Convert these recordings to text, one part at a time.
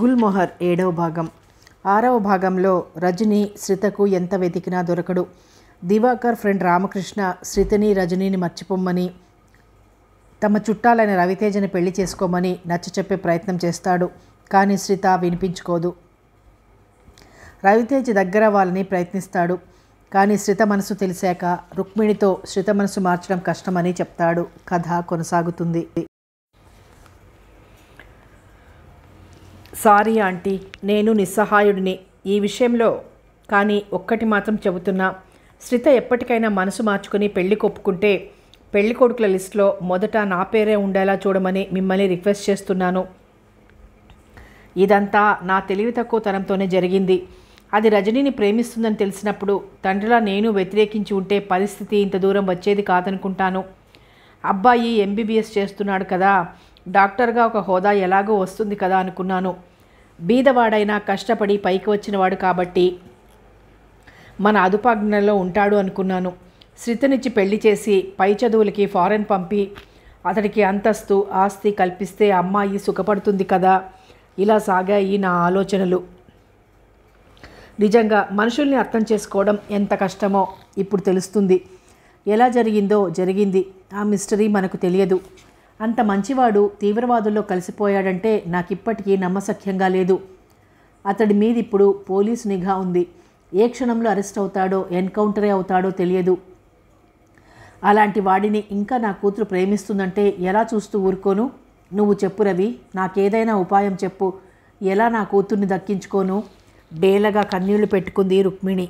గుల్మొహర్ ఏడవ భాగం ఆరవ భాగంలో రజని శ్రితకు ఎంత వెతికినా దొరకడు దివాకర్ ఫ్రెండ్ రామకృష్ణ శ్రితని రజనీని మర్చిపోమ్మని తమ చుట్టాలైన రవితేజని పెళ్లి చేసుకోమని నచ్చ చెప్పే ప్రయత్నం చేస్తాడు కానీ శ్రిత వినిపించుకోదు రవితేజ దగ్గర వాళ్ళని ప్రయత్నిస్తాడు కానీ శ్రిత మనసు తెలిసాక రుక్మిణితో శ్రిత మనసు మార్చడం కష్టమని చెప్తాడు కథ కొనసాగుతుంది సారీ ఆంటీ నేను నిస్సహాయుడిని ఈ విషయంలో కానీ ఒక్కటి మాత్రం చెబుతున్నా శ్రిత ఎప్పటికైనా మనసు మార్చుకుని పెళ్లి కొప్పుకుంటే పెళ్లి కొడుకుల లిస్టులో మొదట నా పేరే ఉండేలా చూడమని మిమ్మల్ని రిక్వెస్ట్ చేస్తున్నాను ఇదంతా నా తెలివి తక్కువ జరిగింది అది రజనీని ప్రేమిస్తుందని తెలిసినప్పుడు తండ్రిలా నేను వ్యతిరేకించి ఉంటే పరిస్థితి ఇంత దూరం వచ్చేది కాదనుకుంటాను అబ్బాయి ఎంబీబీఎస్ చేస్తున్నాడు కదా డాక్టర్గా ఒక హోదా ఎలాగో వస్తుంది కదా అనుకున్నాను బీదవాడైనా కష్టపడి పైకి వచ్చినవాడు కాబట్టి మన అదుపాజ్ఞలో ఉంటాడు అనుకున్నాను శ్రితనిచ్చి పెళ్లి చేసి పై చదువులకి ఫారెన్ పంపి అతడికి అంతస్తు ఆస్తి కల్పిస్తే అమ్మాయి సుఖపడుతుంది కదా ఇలా సాగాయి నా ఆలోచనలు నిజంగా మనుషుల్ని అర్థం చేసుకోవడం ఎంత కష్టమో ఇప్పుడు తెలుస్తుంది ఎలా జరిగిందో జరిగింది ఆ మిస్టరీ మనకు తెలియదు అంత మంచివాడు తీవ్రవాదుల్లో కలిసిపోయాడంటే నాకిప్పటికీ నమ్మసఖ్యంగా లేదు అతడి మీదిప్పుడు పోలీసు నిఘా ఉంది ఏ క్షణంలో అరెస్ట్ అవుతాడో ఎన్కౌంటరే అవుతాడో తెలియదు అలాంటి వాడిని ఇంకా నా కూతురు ప్రేమిస్తుందంటే ఎలా చూస్తూ ఊరుకోను నువ్వు చెప్పు రవి నాకేదైనా ఉపాయం చెప్పు ఎలా నా కూతుర్ని దక్కించుకోను డేలగా కన్నీళ్లు పెట్టుకుంది రుక్మిణి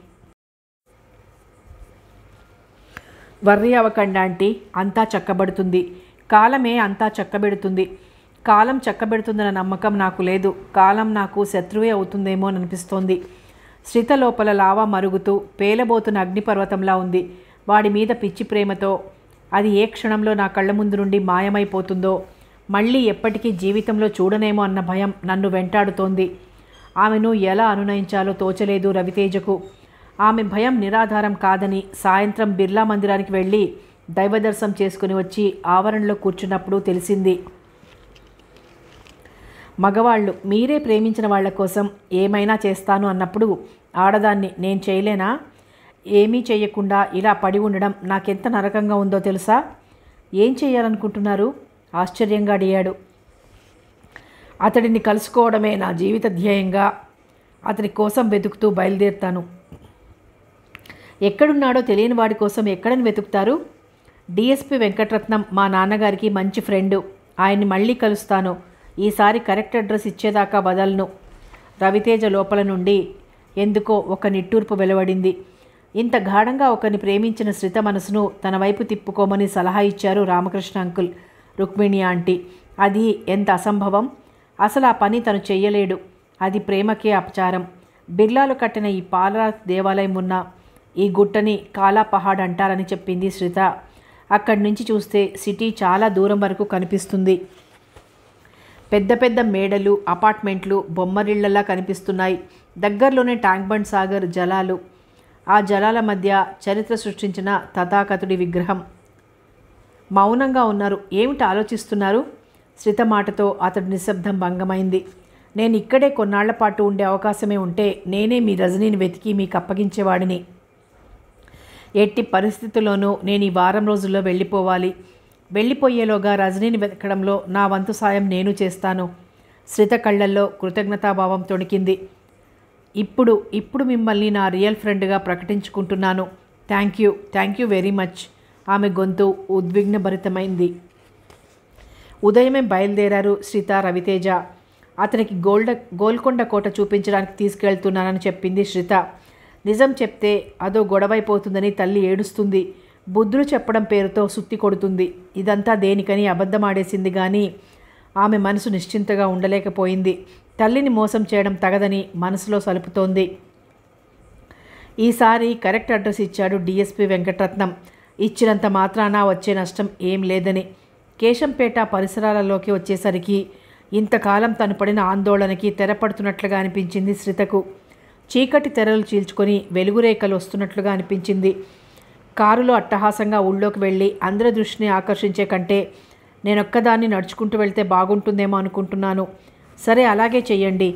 వర్రి అవ్వకండి అంతా చక్కబడుతుంది కాలమే అంతా చక్కబెడుతుంది కాలం చక్కబెడుతుందన్న నమ్మకం నాకు లేదు కాలం నాకు శత్రువే అవుతుందేమో అని అనిపిస్తోంది శ్రిత లోపల లావా మరుగుతూ పేలబోతున్న అగ్నిపర్వతంలా ఉంది వాడి మీద పిచ్చి ప్రేమతో అది ఏ క్షణంలో నా కళ్ళ ముందు నుండి మాయమైపోతుందో మళ్ళీ ఎప్పటికీ జీవితంలో చూడనేమో అన్న భయం నన్ను వెంటాడుతోంది ఆమెను ఎలా అనునయించాలో తోచలేదు రవితేజకు ఆమె భయం నిరాధారం కాదని సాయంత్రం బిర్లా మందిరానికి వెళ్ళి దైవదర్శనం చేసుకుని వచ్చి ఆవరణలో కూర్చున్నప్పుడు తెలిసింది మగవాళ్ళు మీరే ప్రేమించిన వాళ్ళ కోసం ఏమైనా చేస్తాను అన్నప్పుడు ఆడదాన్ని నేను చేయలేనా ఏమీ చేయకుండా ఇలా పడి ఉండడం నాకెంత నరకంగా ఉందో తెలుసా ఏం చేయాలనుకుంటున్నారు ఆశ్చర్యంగా అడిగాడు అతడిని కలుసుకోవడమే నా జీవిత ధ్యేయంగా అతని కోసం వెతుకుతూ బయలుదేరుతాను ఎక్కడున్నాడో తెలియని వాడి కోసం ఎక్కడని వెతుకుతారు డిఎస్పి వెంకటరత్నం మా నాన్నగారికి మంచి ఫ్రెండు ఆయన్ని మళ్ళీ కలుస్తాను ఈసారి కరెక్ట్ అడ్రస్ ఇచ్చేదాకా వదలను రవితేజ లోపల నుండి ఎందుకో ఒక నిట్టూర్పు వెలువడింది ఇంత గాఢంగా ఒకరిని ప్రేమించిన శ్రిత మనసును తన వైపు తిప్పుకోమని సలహా ఇచ్చారు రామకృష్ణ అంకుల్ రుక్మిణి ఆంటీ అది ఎంత అసంభవం అసలు ఆ పని తను చెయ్యలేడు అది ప్రేమకే అపచారం బిర్లాలు కట్టిన ఈ పాలరాత్ దేవాలయం ఉన్న ఈ గుట్టని కాలాపహాడ్ అంటారని చెప్పింది శ్రిత అక్కడి నుంచి చూస్తే సిటీ చాలా దూరం వరకు కనిపిస్తుంది పెద్ద పెద్ద మేడలు అపార్ట్మెంట్లు బొమ్మరిళ్లలా కనిపిస్తున్నాయి దగ్గరలోనే ట్యాంక్ బండ్ సాగర్ జలాలు ఆ జలాల మధ్య చరిత్ర సృష్టించిన తథాకథుడి విగ్రహం మౌనంగా ఉన్నారు ఏమిటి ఆలోచిస్తున్నారు శ్రితమాటతో అతడి నిశ్శబ్దం భంగమైంది నేను ఇక్కడే కొన్నాళ్ల పాటు ఉండే అవకాశమే ఉంటే నేనే మీ రజనీని వెతికి మీకు అప్పగించేవాడిని ఎట్టి పరిస్థితుల్లోనూ నేను ఈ వారం రోజుల్లో వెళ్ళిపోవాలి వెళ్ళిపోయేలోగా రజనీని వెతకడంలో నా వంతు సాయం నేను చేస్తాను శ్రిత కళ్ళల్లో కృతజ్ఞతాభావం తొణికింది ఇప్పుడు ఇప్పుడు మిమ్మల్ని నా రియల్ ఫ్రెండ్గా ప్రకటించుకుంటున్నాను thank you thank you very much ఆమె గొంతు ఉద్విగ్నభరితమైంది ఉదయమే బయలుదేరారు శ్రీత రవితేజ అతనికి గోల్డ గోల్కొండ కోట చూపించడానికి తీసుకెళ్తున్నానని చెప్పింది శ్రీత నిజం చెప్తే అదో గొడవైపోతుందని తల్లి ఏడుస్తుంది బుద్ధులు చెప్పడం పేరుతో సుత్తి కొడుతుంది ఇదంతా దేనికని అబద్ధమాడేసింది కానీ ఆమె మనసు నిశ్చింతగా ఉండలేకపోయింది తల్లిని మోసం చేయడం తగదని మనసులో సలుపుతోంది ఈసారి కరెక్ట్ అడ్రస్ ఇచ్చాడు డిఎస్పి వెంకటరత్నం ఇచ్చినంత మాత్రాన వచ్చే నష్టం ఏం లేదని కేశంపేట పరిసరాలలోకి వచ్చేసరికి ఇంతకాలం తను పడిన ఆందోళనకి తెరపడుతున్నట్లుగా అనిపించింది శ్రితకు చీకటి తెరలు చీల్చుకొని వెలుగురేఖలు వస్తున్నట్లుగా అనిపించింది కారులో అట్టహాసంగా ఊళ్ళోకి వెళ్ళి అందరి దృష్టిని ఆకర్షించే కంటే నేనొక్కదాన్ని నడుచుకుంటూ వెళ్తే బాగుంటుందేమో అనుకుంటున్నాను సరే అలాగే చెయ్యండి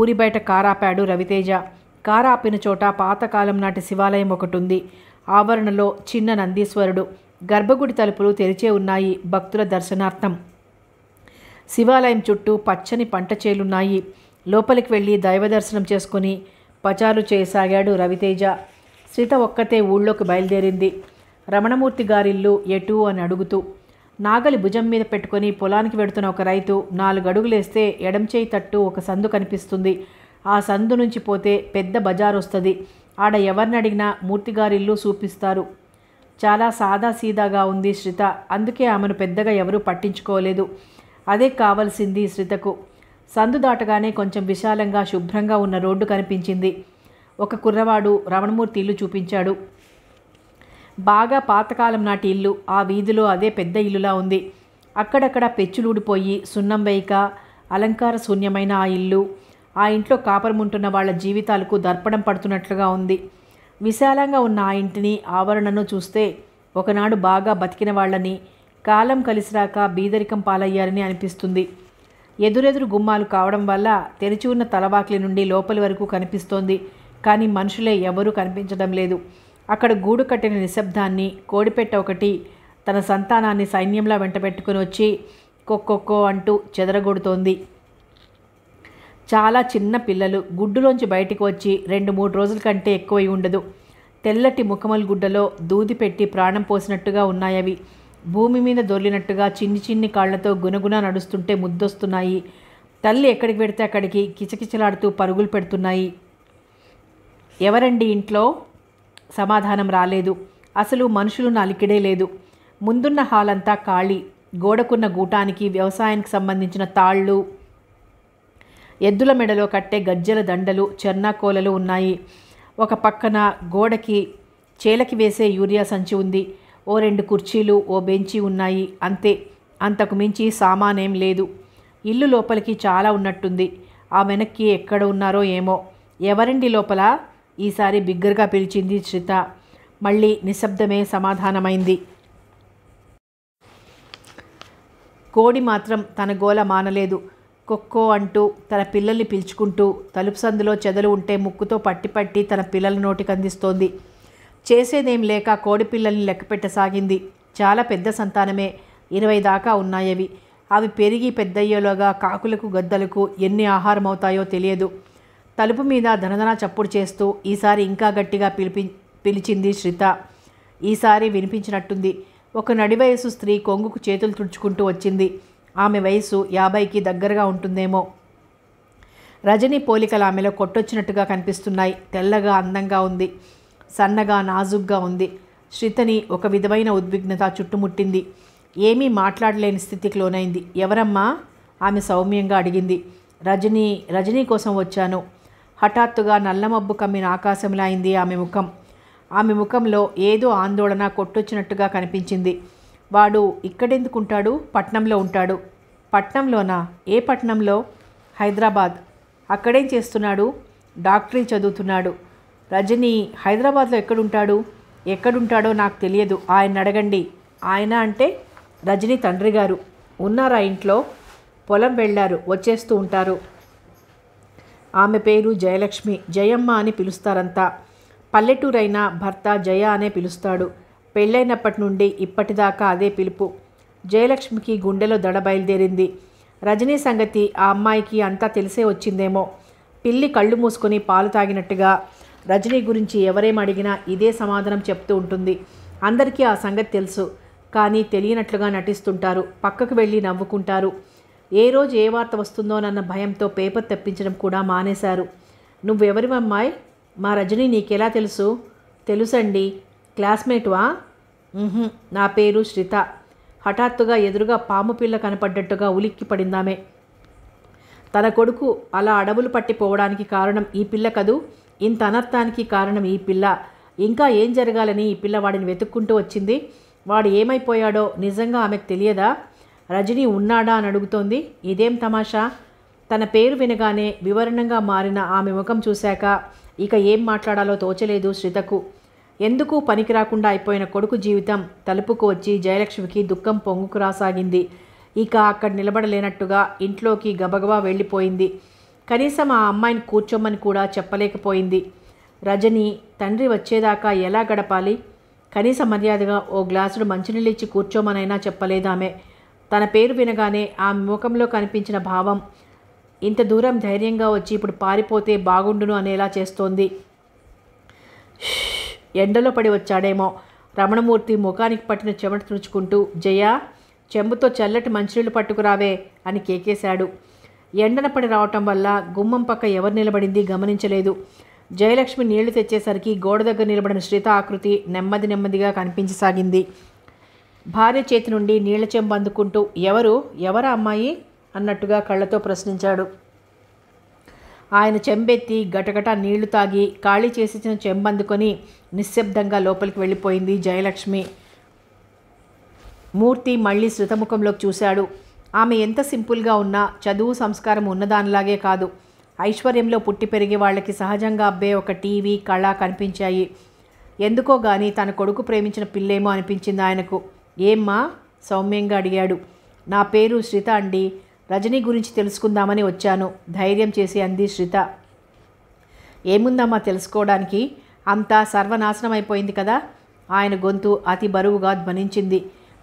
ఊరి బయట కారాపాడు రవితేజ కారాపిన చోట పాతకాలం నాటి శివాలయం ఒకటి ఉంది ఆవరణలో చిన్న నందీశ్వరుడు గర్భగుడి తలుపులు తెరిచే ఉన్నాయి భక్తుల దర్శనార్థం శివాలయం చుట్టూ పచ్చని పంట చేలున్నాయి లోపలికి వెళ్ళి దైవ దర్శనం చేసుకుని పచారు చేయసాగాడు రవితేజ శ్రిత ఒక్కతే ఊళ్ళోకి బయలుదేరింది రమణమూర్తి గారిల్లు ఎటు అని అడుగుతూ నాగలి భుజం మీద పెట్టుకొని పొలానికి వెడుతున్న ఒక రైతు నాలుగు అడుగులేస్తే ఎడం చేయి తట్టు ఒక సందు కనిపిస్తుంది ఆ సందు నుంచి పోతే పెద్ద బజార్ వస్తుంది ఆడ ఎవరిని అడిగినా మూర్తిగారిల్లు చూపిస్తారు చాలా సాదా సీదాగా ఉంది శ్రిత అందుకే ఆమెను పెద్దగా ఎవరూ పట్టించుకోలేదు అదే కావలసింది శ్రితకు సందు దాటగానే కొంచెం విశాలంగా శుభ్రంగా ఉన్న రోడ్డు కనిపించింది ఒక కుర్రవాడు రమణమూర్తి ఇల్లు చూపించాడు బాగా పాతకాలం నాటి ఇల్లు ఆ వీధిలో అదే పెద్ద ఇల్లులా ఉంది అక్కడక్కడ పెచ్చులూడిపోయి సున్నం వేయక అలంకార శూన్యమైన ఆ ఇల్లు ఆ ఇంట్లో కాపరముంటున్న వాళ్ళ జీవితాలకు దర్పణం పడుతున్నట్లుగా ఉంది విశాలంగా ఉన్న ఆ ఇంటిని ఆవరణను చూస్తే ఒకనాడు బాగా బతికిన వాళ్ళని కాలం కలిసిరాక బీదరికం పాలయ్యారని అనిపిస్తుంది ఎదురెదురు గుమ్మాలు కావడం వల్ల తెరిచి ఉన్న తలవాకిలి నుండి లోపలి వరకు కనిపిస్తోంది కానీ మనుషులే ఎవరూ కనిపించడం లేదు అక్కడ గూడు కట్టిన నిశ్శబ్దాన్ని కోడిపెట్ట ఒకటి తన సంతానాన్ని సైన్యంలా వెంటబెట్టుకుని వచ్చి కొక్కొక్కో అంటూ చెదరగొడుతోంది చాలా చిన్న పిల్లలు గుడ్డులోంచి బయటకు వచ్చి రెండు మూడు రోజుల కంటే ఎక్కువై ఉండదు తెల్లటి ముఖమల్ గుడ్డలో దూది పెట్టి ప్రాణం పోసినట్టుగా ఉన్నాయవి భూమి మీద దొర్లినట్టుగా చిన్ని చిన్ని కాళ్లతో గునగున నడుస్తుంటే ముద్దొస్తున్నాయి తల్లి ఎక్కడికి పెడితే అక్కడికి కిచకిచలాడుతూ పరుగులు పెడుతున్నాయి ఎవరండి ఇంట్లో సమాధానం రాలేదు అసలు మనుషులు నలికిడే లేదు ముందున్న హాల్ అంతా ఖాళీ గోడకున్న గూటానికి వ్యవసాయానికి సంబంధించిన తాళ్ళు ఎద్దుల మెడలో కట్టే గజ్జల దండలు చెర్నాకోలలు ఉన్నాయి ఒక పక్కన గోడకి చేలకి వేసే యూరియా సంచి ఉంది ఓ రెండు కుర్చీలు ఓ బెంచి ఉన్నాయి అంతే అంతకు మించి సామానేం లేదు ఇల్లు లోపలికి చాలా ఉన్నట్టుంది ఆ వెనక్కి ఎక్కడ ఉన్నారో ఏమో ఎవరండి లోపల ఈసారి బిగ్గరగా పిలిచింది శ్రిత మళ్ళీ నిశ్శబ్దమే సమాధానమైంది కోడి మాత్రం తన గోల మానలేదు కొక్కో అంటూ తన పిల్లల్ని పిలుచుకుంటూ తలుపు సందులో చెదలు ఉంటే ముక్కుతో పట్టి పట్టి తన పిల్లల నోటికి అందిస్తోంది చేసేదేం లేక కోడిపిల్లల్ని లెక్కపెట్టసాగింది చాలా పెద్ద సంతానమే ఇరవై దాకా ఉన్నాయవి అవి పెరిగి పెద్దయ్యేలోగా కాకులకు గద్దలకు ఎన్ని ఆహారం అవుతాయో తెలియదు తలుపు మీద ధనధన చప్పుడు చేస్తూ ఈసారి ఇంకా గట్టిగా పిలిపి పిలిచింది శ్రిత ఈసారి వినిపించినట్టుంది ఒక నడి వయసు స్త్రీ కొంగుకు చేతులు తుడుచుకుంటూ వచ్చింది ఆమె వయసు యాభైకి దగ్గరగా ఉంటుందేమో రజనీ పోలికలు ఆమెలో కొట్టొచ్చినట్టుగా కనిపిస్తున్నాయి తెల్లగా అందంగా ఉంది సన్నగా నాజుగ్గా ఉంది శ్రితని ఒక విధమైన ఉద్విగ్నత చుట్టుముట్టింది ఏమీ మాట్లాడలేని స్థితికి లోనైంది ఎవరమ్మా ఆమె సౌమ్యంగా అడిగింది రజనీ రజనీ కోసం వచ్చాను హఠాత్తుగా నల్లమబ్బు కమ్మిన ఆకాశంలా అయింది ఆమె ముఖం ఆమె ముఖంలో ఏదో ఆందోళన కొట్టొచ్చినట్టుగా కనిపించింది వాడు ఇక్కడెందుకుంటాడు పట్నంలో ఉంటాడు పట్నంలోనా ఏ పట్నంలో హైదరాబాద్ అక్కడేం చేస్తున్నాడు డాక్టరీ చదువుతున్నాడు రజని హైదరాబాద్లో ఎక్కడుంటాడు ఎక్కడుంటాడో నాకు తెలియదు ఆయన అడగండి ఆయన అంటే రజని తండ్రి గారు ఉన్నారా ఇంట్లో పొలం వెళ్ళారు వచ్చేస్తూ ఉంటారు ఆమె పేరు జయలక్ష్మి జయమ్మ అని పిలుస్తారంతా పల్లెటూరైన భర్త జయ అనే పిలుస్తాడు పెళ్ళైనప్పటి నుండి ఇప్పటిదాకా అదే పిలుపు జయలక్ష్మికి గుండెలో దడ బయలుదేరింది రజనీ సంగతి ఆ అమ్మాయికి అంతా తెలిసే వచ్చిందేమో పిల్లి కళ్ళు మూసుకొని పాలు తాగినట్టుగా రజనీ గురించి ఎవరేమడిగినా అడిగినా ఇదే సమాధానం చెప్తూ ఉంటుంది అందరికీ ఆ సంగతి తెలుసు కానీ తెలియనట్లుగా నటిస్తుంటారు పక్కకు వెళ్ళి నవ్వుకుంటారు ఏ రోజు ఏ వార్త వస్తుందోనన్న భయంతో పేపర్ తెప్పించడం కూడా మానేశారు నువ్వెవరి అమ్మాయి మా రజనీ నీకెలా తెలుసు తెలుసండి క్లాస్మేట్వా నా పేరు శ్రిత హఠాత్తుగా ఎదురుగా పాము పిల్ల కనపడ్డట్టుగా ఉలిక్కి పడిందామే తన కొడుకు అలా అడవులు పట్టిపోవడానికి కారణం ఈ పిల్ల కదూ ఇంత అనర్థానికి కారణం ఈ పిల్ల ఇంకా ఏం జరగాలని ఈ పిల్ల వాడిని వెతుక్కుంటూ వచ్చింది వాడు ఏమైపోయాడో నిజంగా ఆమెకు తెలియదా రజనీ ఉన్నాడా అని అడుగుతోంది ఇదేం తమాషా తన పేరు వినగానే వివరణంగా మారిన ఆమె ముఖం చూశాక ఇక ఏం మాట్లాడాలో తోచలేదు శ్రితకు ఎందుకు పనికి రాకుండా అయిపోయిన కొడుకు జీవితం తలుపుకు వచ్చి జయలక్ష్మికి దుఃఖం పొంగుకు రాసాగింది ఇక అక్కడ నిలబడలేనట్టుగా ఇంట్లోకి గబగబా వెళ్ళిపోయింది కనీసం ఆ అమ్మాయిని కూర్చోమని కూడా చెప్పలేకపోయింది రజని తండ్రి వచ్చేదాకా ఎలా గడపాలి కనీస మర్యాదగా ఓ గ్లాసుడు మంచినీళ్ళు ఇచ్చి కూర్చోమనైనా చెప్పలేదామె తన పేరు వినగానే ఆ ముఖంలో కనిపించిన భావం ఇంత దూరం ధైర్యంగా వచ్చి ఇప్పుడు పారిపోతే బాగుండును అనేలా చేస్తోంది ఎండలో పడి వచ్చాడేమో రమణమూర్తి ముఖానికి పట్టిన చెమట తుడుచుకుంటూ జయ చెంబుతో చల్లటి మంచినీళ్ళు పట్టుకురావే అని కేకేశాడు ఎండనపడి రావటం వల్ల గుమ్మం పక్క ఎవరు నిలబడింది గమనించలేదు జయలక్ష్మి నీళ్లు తెచ్చేసరికి గోడ దగ్గర నిలబడిన శ్రీత ఆకృతి నెమ్మది నెమ్మదిగా కనిపించసాగింది భార్య చేతి నుండి నీళ్ల చెంబు అందుకుంటూ ఎవరు ఎవరా అమ్మాయి అన్నట్టుగా కళ్ళతో ప్రశ్నించాడు ఆయన చెంబెత్తి గటగట నీళ్లు తాగి ఖాళీ చేసిన చెంబు అందుకొని నిశ్శబ్దంగా లోపలికి వెళ్ళిపోయింది జయలక్ష్మి మూర్తి మళ్ళీ శృతముఖంలోకి చూశాడు ఆమె ఎంత సింపుల్గా ఉన్నా చదువు సంస్కారం ఉన్నదానిలాగే కాదు ఐశ్వర్యంలో పుట్టి పెరిగే వాళ్ళకి సహజంగా అబ్బే ఒక టీవీ కళ కనిపించాయి ఎందుకో గాని తన కొడుకు ప్రేమించిన పిల్లేమో అనిపించింది ఆయనకు ఏమ్మా సౌమ్యంగా అడిగాడు నా పేరు శ్రిత అండి రజనీ గురించి తెలుసుకుందామని వచ్చాను ధైర్యం చేసి అంది శ్రిత ఏముందమ్మా తెలుసుకోవడానికి అంతా సర్వనాశనం అయిపోయింది కదా ఆయన గొంతు అతి బరువుగా ధ్వనించింది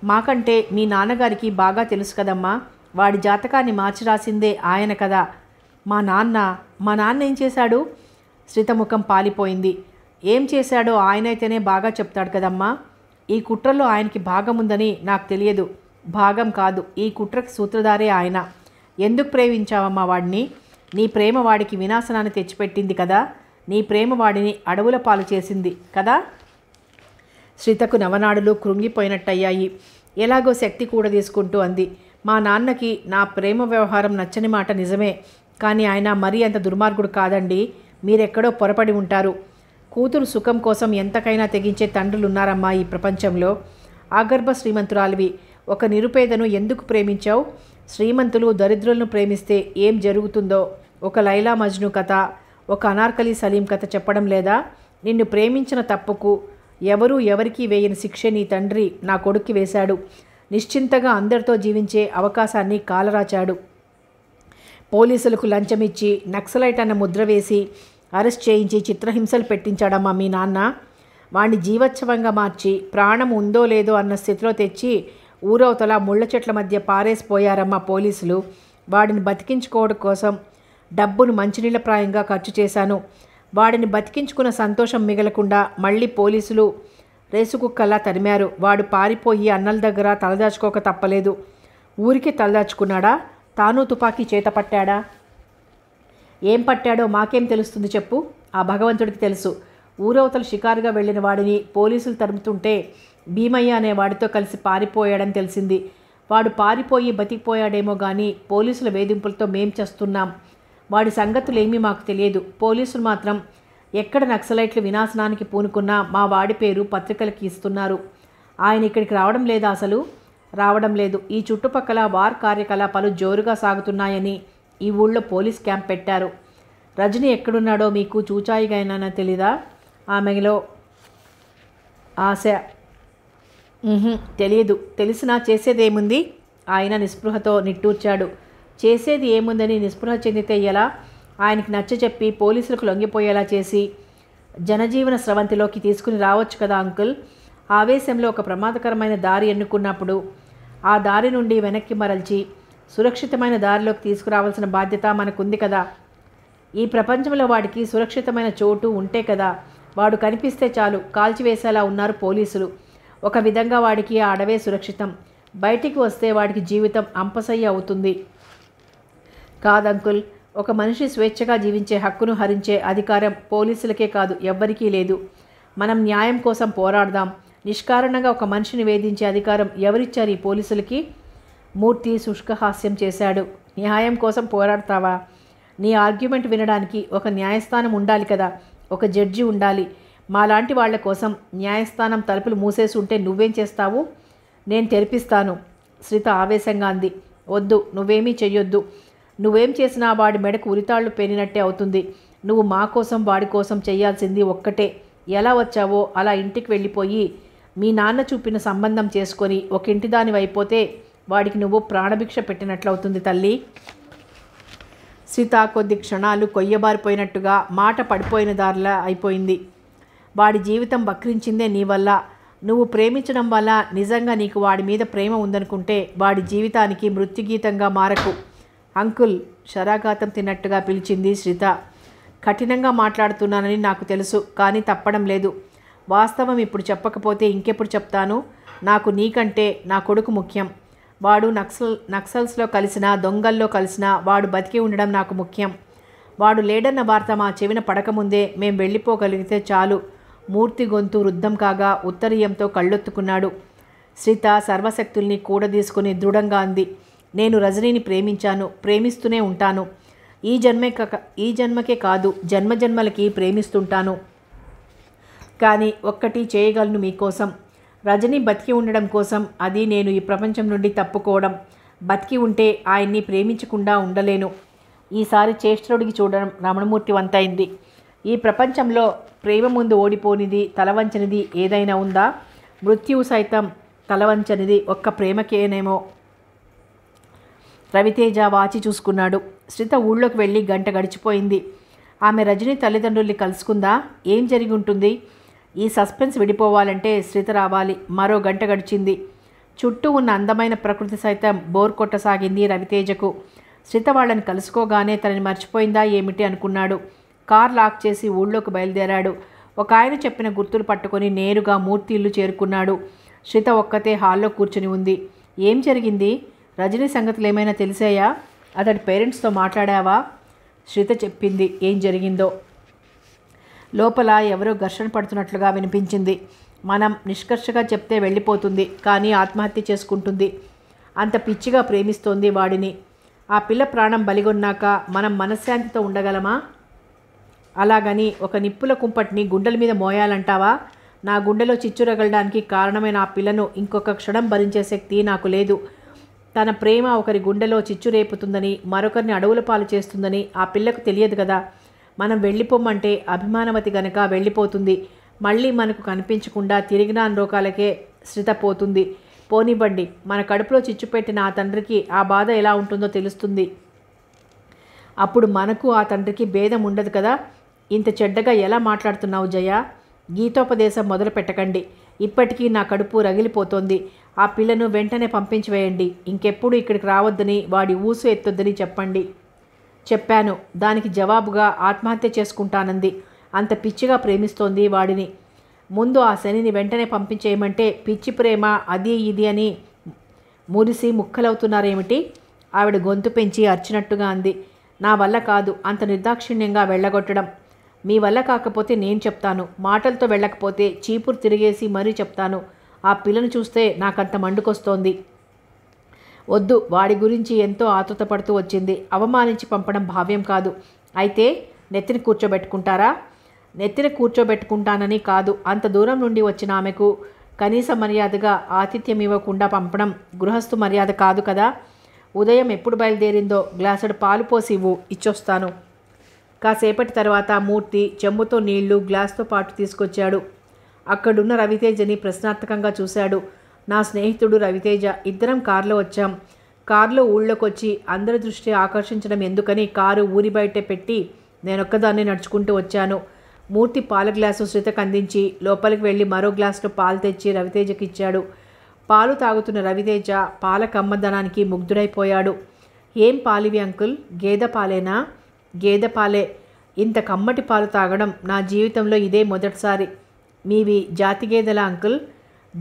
మాకంటే మీ నాన్నగారికి బాగా తెలుసు కదమ్మా వాడి జాతకాన్ని మార్చి రాసిందే ఆయన కదా మా నాన్న మా నాన్న ఏం చేశాడు శ్రితముఖం పాలిపోయింది ఏం చేశాడో ఆయనైతేనే బాగా చెప్తాడు కదమ్మా ఈ కుట్రలో ఆయనకి భాగం ఉందని నాకు తెలియదు భాగం కాదు ఈ కుట్రకు సూత్రధారే ఆయన ఎందుకు ప్రేమించావమ్మా వాడిని నీ ప్రేమ వాడికి వినాశనాన్ని తెచ్చిపెట్టింది కదా నీ ప్రేమ వాడిని అడవుల పాలు చేసింది కదా శ్రీతకు నవనాడులు కృంగిపోయినట్టయ్యాయి ఎలాగో శక్తి కూడా తీసుకుంటూ అంది మా నాన్నకి నా ప్రేమ వ్యవహారం నచ్చని మాట నిజమే కానీ ఆయన మరీ అంత దుర్మార్గుడు కాదండి మీరెక్కడో పొరపడి ఉంటారు కూతురు సుఖం కోసం ఎంతకైనా తెగించే తండ్రులున్నారమ్మా ఈ ప్రపంచంలో ఆగర్భ శ్రీమంతురాలివి ఒక నిరుపేదను ఎందుకు ప్రేమించావు శ్రీమంతులు దరిద్రులను ప్రేమిస్తే ఏం జరుగుతుందో ఒక లైలా మజ్ను కథ ఒక అనార్కలి సలీం కథ చెప్పడం లేదా నిన్ను ప్రేమించిన తప్పుకు ఎవరూ ఎవరికీ వేయని శిక్ష నీ తండ్రి నా కొడుక్కి వేశాడు నిశ్చింతగా అందరితో జీవించే అవకాశాన్ని కాలరాచాడు పోలీసులకు లంచమిచ్చి నక్సలైట్ అన్న ముద్ర వేసి అరెస్ట్ చేయించి చిత్రహింసలు పెట్టించాడమ్మా మీ నాన్న వాణ్ణి జీవోత్సవంగా మార్చి ప్రాణం ఉందో లేదో అన్న స్థితిలో తెచ్చి ఊరవతల ముళ్ళ చెట్ల మధ్య పారేసిపోయారమ్మా పోలీసులు వాడిని బతికించుకోవడం కోసం డబ్బును మంచినీళ్ళ ప్రాయంగా ఖర్చు చేశాను వాడిని బతికించుకున్న సంతోషం మిగలకుండా మళ్ళీ పోలీసులు రేసుకుక్కల్లా తరిమారు వాడు పారిపోయి అన్నల దగ్గర తలదాచుకోక తప్పలేదు ఊరికి తలదాచుకున్నాడా తాను తుపాకీ చేత పట్టాడా ఏం పట్టాడో మాకేం తెలుస్తుంది చెప్పు ఆ భగవంతుడికి తెలుసు ఊరవతలు షికారుగా వెళ్ళిన వాడిని పోలీసులు తరుముతుంటే భీమయ్య అనే వాడితో కలిసి పారిపోయాడని తెలిసింది వాడు పారిపోయి బతికిపోయాడేమో కానీ పోలీసుల వేధింపులతో మేం చేస్తున్నాం వాడి సంగతులేమీ మాకు తెలియదు పోలీసులు మాత్రం ఎక్కడ నక్సలైట్లు వినాశనానికి పూనుకున్నా మా వాడి పేరు పత్రికలకి ఇస్తున్నారు ఆయన ఇక్కడికి రావడం లేదా అసలు రావడం లేదు ఈ చుట్టుపక్కల వార్ కార్యకలాపాలు జోరుగా సాగుతున్నాయని ఈ ఊళ్ళో పోలీస్ క్యాంప్ పెట్టారు రజని ఎక్కడున్నాడో మీకు చూచాయిగానైనా తెలీదా ఆమెలో ఆశ తెలియదు తెలిసినా చేసేదేముంది ఆయన నిస్పృహతో నిట్టూర్చాడు చేసేది ఏముందని నిస్పృహ చెందితే ఎలా ఆయనకి నచ్చచెప్పి పోలీసులకు లొంగిపోయేలా చేసి జనజీవన స్రవంతిలోకి తీసుకుని రావచ్చు కదా అంకుల్ ఆవేశంలో ఒక ప్రమాదకరమైన దారి ఎన్నుకున్నప్పుడు ఆ దారి నుండి వెనక్కి మరల్చి సురక్షితమైన దారిలోకి తీసుకురావాల్సిన బాధ్యత మనకుంది కదా ఈ ప్రపంచంలో వాడికి సురక్షితమైన చోటు ఉంటే కదా వాడు కనిపిస్తే చాలు కాల్చివేసేలా ఉన్నారు పోలీసులు ఒక విధంగా వాడికి ఆ అడవే సురక్షితం బయటికి వస్తే వాడికి జీవితం అంపసయ్య అవుతుంది కాదంకుల్ ఒక మనిషి స్వేచ్ఛగా జీవించే హక్కును హరించే అధికారం పోలీసులకే కాదు ఎవ్వరికీ లేదు మనం న్యాయం కోసం పోరాడదాం నిష్కారణంగా ఒక మనిషిని వేధించే అధికారం ఎవరిచ్చారు ఈ పోలీసులకి మూర్తి శుష్కహాస్యం చేశాడు న్యాయం కోసం పోరాడతావా నీ ఆర్గ్యుమెంట్ వినడానికి ఒక న్యాయస్థానం ఉండాలి కదా ఒక జడ్జి ఉండాలి మాలాంటి వాళ్ల కోసం న్యాయస్థానం తలుపులు మూసేసి ఉంటే నువ్వేం చేస్తావు నేను తెరిపిస్తాను శ్రీత ఆవేశంగా అంది వద్దు నువ్వేమీ చెయ్యొద్దు నువ్వేం చేసినా వాడి మెడకు ఉరితాళ్లు పేనినట్టే అవుతుంది నువ్వు మా కోసం వాడి కోసం చేయాల్సింది ఒక్కటే ఎలా వచ్చావో అలా ఇంటికి వెళ్ళిపోయి మీ నాన్న చూపిన సంబంధం చేసుకొని ఒక ఇంటి దానివైపోతే వాడికి నువ్వు ప్రాణభిక్ష పెట్టినట్లవుతుంది తల్లి సీత కొద్ది క్షణాలు కొయ్యబారిపోయినట్టుగా మాట పడిపోయిన దారిలా అయిపోయింది వాడి జీవితం వక్రించిందే నీ వల్ల నువ్వు ప్రేమించడం వల్ల నిజంగా నీకు వాడి మీద ప్రేమ ఉందనుకుంటే వాడి జీవితానికి మృత్యుగీతంగా మారకు అంకుల్ శరాఘాతం తిన్నట్టుగా పిలిచింది శ్రీత కఠినంగా మాట్లాడుతున్నానని నాకు తెలుసు కానీ తప్పడం లేదు వాస్తవం ఇప్పుడు చెప్పకపోతే ఇంకెప్పుడు చెప్తాను నాకు నీకంటే నా కొడుకు ముఖ్యం వాడు నక్సల్ నక్సల్స్లో కలిసిన దొంగల్లో కలిసిన వాడు బతికి ఉండడం నాకు ముఖ్యం వాడు లేడన్న వార్త మా చెవిన పడకముందే మేం వెళ్ళిపోగలిగితే చాలు మూర్తి గొంతు వృద్ధం కాగా ఉత్తరీయంతో కళ్ళొత్తుకున్నాడు శ్రీత సర్వశక్తుల్ని కూడదీసుకుని దృఢంగా అంది నేను రజనీని ప్రేమించాను ప్రేమిస్తూనే ఉంటాను ఈ జన్మే ఈ జన్మకే కాదు జన్మ జన్మలకి ప్రేమిస్తుంటాను కానీ ఒక్కటి చేయగలను మీకోసం రజని బతికి ఉండడం కోసం అది నేను ఈ ప్రపంచం నుండి తప్పుకోవడం బతికి ఉంటే ఆయన్ని ప్రేమించకుండా ఉండలేను ఈసారి చేష్టరుడికి చూడడం రమణమూర్తి వంతైంది ఈ ప్రపంచంలో ప్రేమ ముందు ఓడిపోనిది తలవంచనిది ఏదైనా ఉందా మృత్యువు సైతం తలవంచనిది ఒక్క ప్రేమకేనేమో రవితేజ వాచి చూసుకున్నాడు శ్రిత ఊళ్ళోకి వెళ్ళి గంట గడిచిపోయింది ఆమె రజనీ తల్లిదండ్రుల్ని కలుసుకుందా ఏం జరిగి ఉంటుంది ఈ సస్పెన్స్ విడిపోవాలంటే శ్రిత రావాలి మరో గంట గడిచింది చుట్టూ ఉన్న అందమైన ప్రకృతి సైతం బోర్ కొట్టసాగింది రవితేజకు శ్రిత వాళ్ళని కలుసుకోగానే తనని మర్చిపోయిందా ఏమిటి అనుకున్నాడు కార్ లాక్ చేసి ఊళ్ళోకి బయలుదేరాడు ఒక ఆయన చెప్పిన గుర్తులు పట్టుకొని నేరుగా మూర్తి ఇల్లు చేరుకున్నాడు శ్రిత ఒక్కతే హాల్లో కూర్చుని ఉంది ఏం జరిగింది రజనీ సంగతులు ఏమైనా తెలిసాయా అతడి పేరెంట్స్తో మాట్లాడావా శ్రీత చెప్పింది ఏం జరిగిందో లోపల ఎవరో ఘర్షణ పడుతున్నట్లుగా వినిపించింది మనం నిష్కర్షగా చెప్తే వెళ్ళిపోతుంది కానీ ఆత్మహత్య చేసుకుంటుంది అంత పిచ్చిగా ప్రేమిస్తోంది వాడిని ఆ పిల్ల ప్రాణం బలిగొన్నాక మనం మనశ్శాంతితో ఉండగలమా అలాగని ఒక నిప్పుల కుంపటిని గుండెల మీద మోయాలంటావా నా గుండెలో చిచ్చురగలడానికి కారణమైన ఆ పిల్లను ఇంకొక క్షణం భరించే శక్తి నాకు లేదు తన ప్రేమ ఒకరి గుండెలో చిచ్చురేపుతుందని మరొకరిని అడవుల పాలు చేస్తుందని ఆ పిల్లకు తెలియదు కదా మనం వెళ్ళిపోమంటే అభిమానవతి గనక వెళ్ళిపోతుంది మళ్ళీ మనకు కనిపించకుండా తిరిగిన రోగాలకే శ్రితపోతుంది పోనివ్వండి మన కడుపులో చిచ్చు పెట్టిన ఆ తండ్రికి ఆ బాధ ఎలా ఉంటుందో తెలుస్తుంది అప్పుడు మనకు ఆ తండ్రికి భేదం ఉండదు కదా ఇంత చెడ్డగా ఎలా మాట్లాడుతున్నావు జయ గీతోపదేశం మొదలు పెట్టకండి ఇప్పటికీ నా కడుపు రగిలిపోతోంది ఆ పిల్లను వెంటనే పంపించివేయండి ఇంకెప్పుడు ఇక్కడికి రావద్దని వాడి ఊసు ఎత్తొద్దని చెప్పండి చెప్పాను దానికి జవాబుగా ఆత్మహత్య చేసుకుంటానంది అంత పిచ్చిగా ప్రేమిస్తోంది వాడిని ముందు ఆ శనిని వెంటనే పంపించేయమంటే పిచ్చి ప్రేమ అది ఇది అని మురిసి ముక్కలవుతున్నారేమిటి ఆవిడ గొంతు పెంచి అర్చినట్టుగా అంది నా వల్ల కాదు అంత నిర్దాక్షిణ్యంగా వెళ్ళగొట్టడం మీ వల్ల కాకపోతే నేను చెప్తాను మాటలతో వెళ్ళకపోతే చీపురు తిరిగేసి మరీ చెప్తాను ఆ పిల్లను చూస్తే నాకంత మండుకొస్తోంది వద్దు వాడి గురించి ఎంతో ఆతృత పడుతూ వచ్చింది అవమానించి పంపడం భావ్యం కాదు అయితే నెత్తిని కూర్చోబెట్టుకుంటారా నెత్తిన కూర్చోబెట్టుకుంటానని కాదు అంత దూరం నుండి వచ్చిన ఆమెకు కనీస మర్యాదగా ఆతిథ్యం ఇవ్వకుండా పంపడం గృహస్థు మర్యాద కాదు కదా ఉదయం ఎప్పుడు బయలుదేరిందో గ్లాసుడు పాలు పోసి ఇవ్వు ఇచ్చొస్తాను కాసేపటి తర్వాత మూర్తి చెంబుతో నీళ్లు గ్లాస్తో పాటు తీసుకొచ్చాడు అక్కడున్న రవితేజని ప్రశ్నార్థకంగా చూశాడు నా స్నేహితుడు రవితేజ ఇద్దరం కారులో వచ్చాం కారులో ఊళ్ళోకొచ్చి అందరి దృష్టి ఆకర్షించడం ఎందుకని కారు ఊరి బయట పెట్టి నేనొక్కదాన్ని నడుచుకుంటూ వచ్చాను మూర్తి పాల గ్లాసు శ్రీతకు అందించి లోపలికి వెళ్ళి మరో గ్లాసులో పాలు తెచ్చి రవితేజకి ఇచ్చాడు పాలు తాగుతున్న రవితేజ పాల కమ్మదనానికి ముగ్ధుడైపోయాడు ఏం పాలివి అంకుల్ గేదె పాలేనా గేదె పాలే ఇంత కమ్మటి పాలు తాగడం నా జీవితంలో ఇదే మొదటిసారి మీవి జాతి గేదెల అంకుల్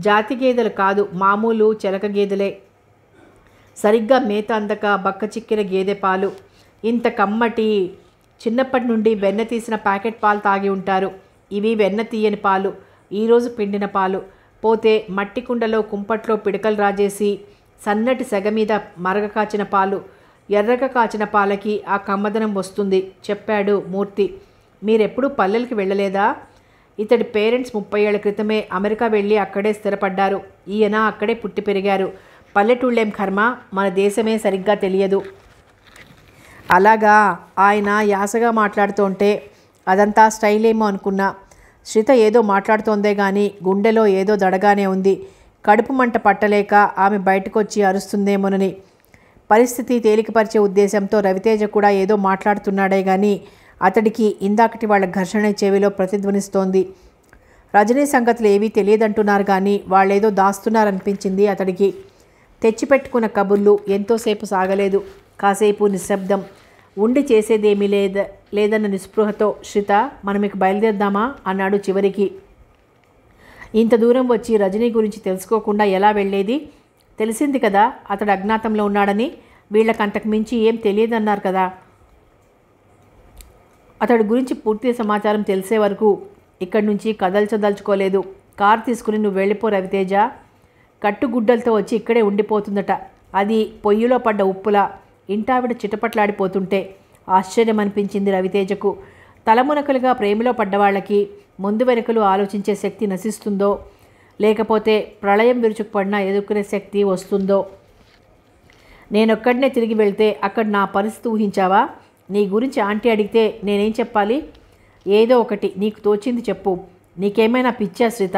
జాతి గేదెలు కాదు మామూలు చెలక గేదెలే సరిగ్గా మేత అందక బక్క చిక్కిన గేదె పాలు ఇంత కమ్మటి చిన్నప్పటి నుండి వెన్న తీసిన ప్యాకెట్ పాలు తాగి ఉంటారు ఇవి వెన్న తీయని పాలు ఈరోజు పిండిన పాలు పోతే మట్టి కుండలో కుంపట్లో పిడకలు రాజేసి సన్నటి సెగ మీద మరగ కాచిన పాలు ఎర్రక కాచిన పాలకి ఆ కమ్మదనం వస్తుంది చెప్పాడు మూర్తి మీరెప్పుడు పల్లెలకి వెళ్ళలేదా ఇతడి పేరెంట్స్ ముప్పై ఏళ్ల క్రితమే అమెరికా వెళ్ళి అక్కడే స్థిరపడ్డారు ఈయన అక్కడే పుట్టి పెరిగారు పల్లెటూళ్ళేం కర్మ మన దేశమే సరిగ్గా తెలియదు అలాగా ఆయన యాసగా మాట్లాడుతుంటే అదంతా స్టైల్ ఏమో అనుకున్నా శ్రిత ఏదో మాట్లాడుతోందే కానీ గుండెలో ఏదో దడగానే ఉంది కడుపు మంట పట్టలేక ఆమె బయటకొచ్చి అరుస్తుందేమోనని పరిస్థితి తేలికపరిచే ఉద్దేశంతో రవితేజ కూడా ఏదో మాట్లాడుతున్నాడే కానీ అతడికి ఇందాకటి వాళ్ళ ఘర్షణ చెవిలో ప్రతిధ్వనిస్తోంది రజనీ సంగతులు ఏవీ తెలియదంటున్నారు కానీ వాళ్ళేదో దాస్తున్నారనిపించింది అతడికి తెచ్చిపెట్టుకున్న కబుర్లు ఎంతోసేపు సాగలేదు కాసేపు నిశ్శబ్దం ఉండి చేసేదేమీ లేద లేదన్న నిస్పృహతో శ్రిత మనం ఇక బయలుదేరదామా అన్నాడు చివరికి ఇంత దూరం వచ్చి రజనీ గురించి తెలుసుకోకుండా ఎలా వెళ్ళేది తెలిసింది కదా అతడు అజ్ఞాతంలో ఉన్నాడని వీళ్ళకంతకు మించి ఏం తెలియదన్నారు కదా అతడి గురించి పూర్తి సమాచారం తెలిసే వరకు ఇక్కడి నుంచి కదల్చదలుచుకోలేదు కార్ తీసుకుని నువ్వు వెళ్ళిపో రవితేజ కట్టుగుడ్డలతో వచ్చి ఇక్కడే ఉండిపోతుందట అది పొయ్యిలో పడ్డ ఉప్పులా ఇంటావిడ చిటపట్లాడిపోతుంటే ఆశ్చర్యం అనిపించింది రవితేజకు తలమునకలుగా ప్రేమిలో పడ్డవాళ్ళకి ముందు వెనుకలు ఆలోచించే శక్తి నశిస్తుందో లేకపోతే ప్రళయం విరుచుకుపడినా ఎదుర్కొనే శక్తి వస్తుందో నేనొక్కడనే తిరిగి వెళ్తే అక్కడ నా పరిస్థితి ఊహించావా నీ గురించి ఆంటీ అడిగితే నేనేం చెప్పాలి ఏదో ఒకటి నీకు తోచింది చెప్పు నీకేమైనా పిచ్చా శ్రిత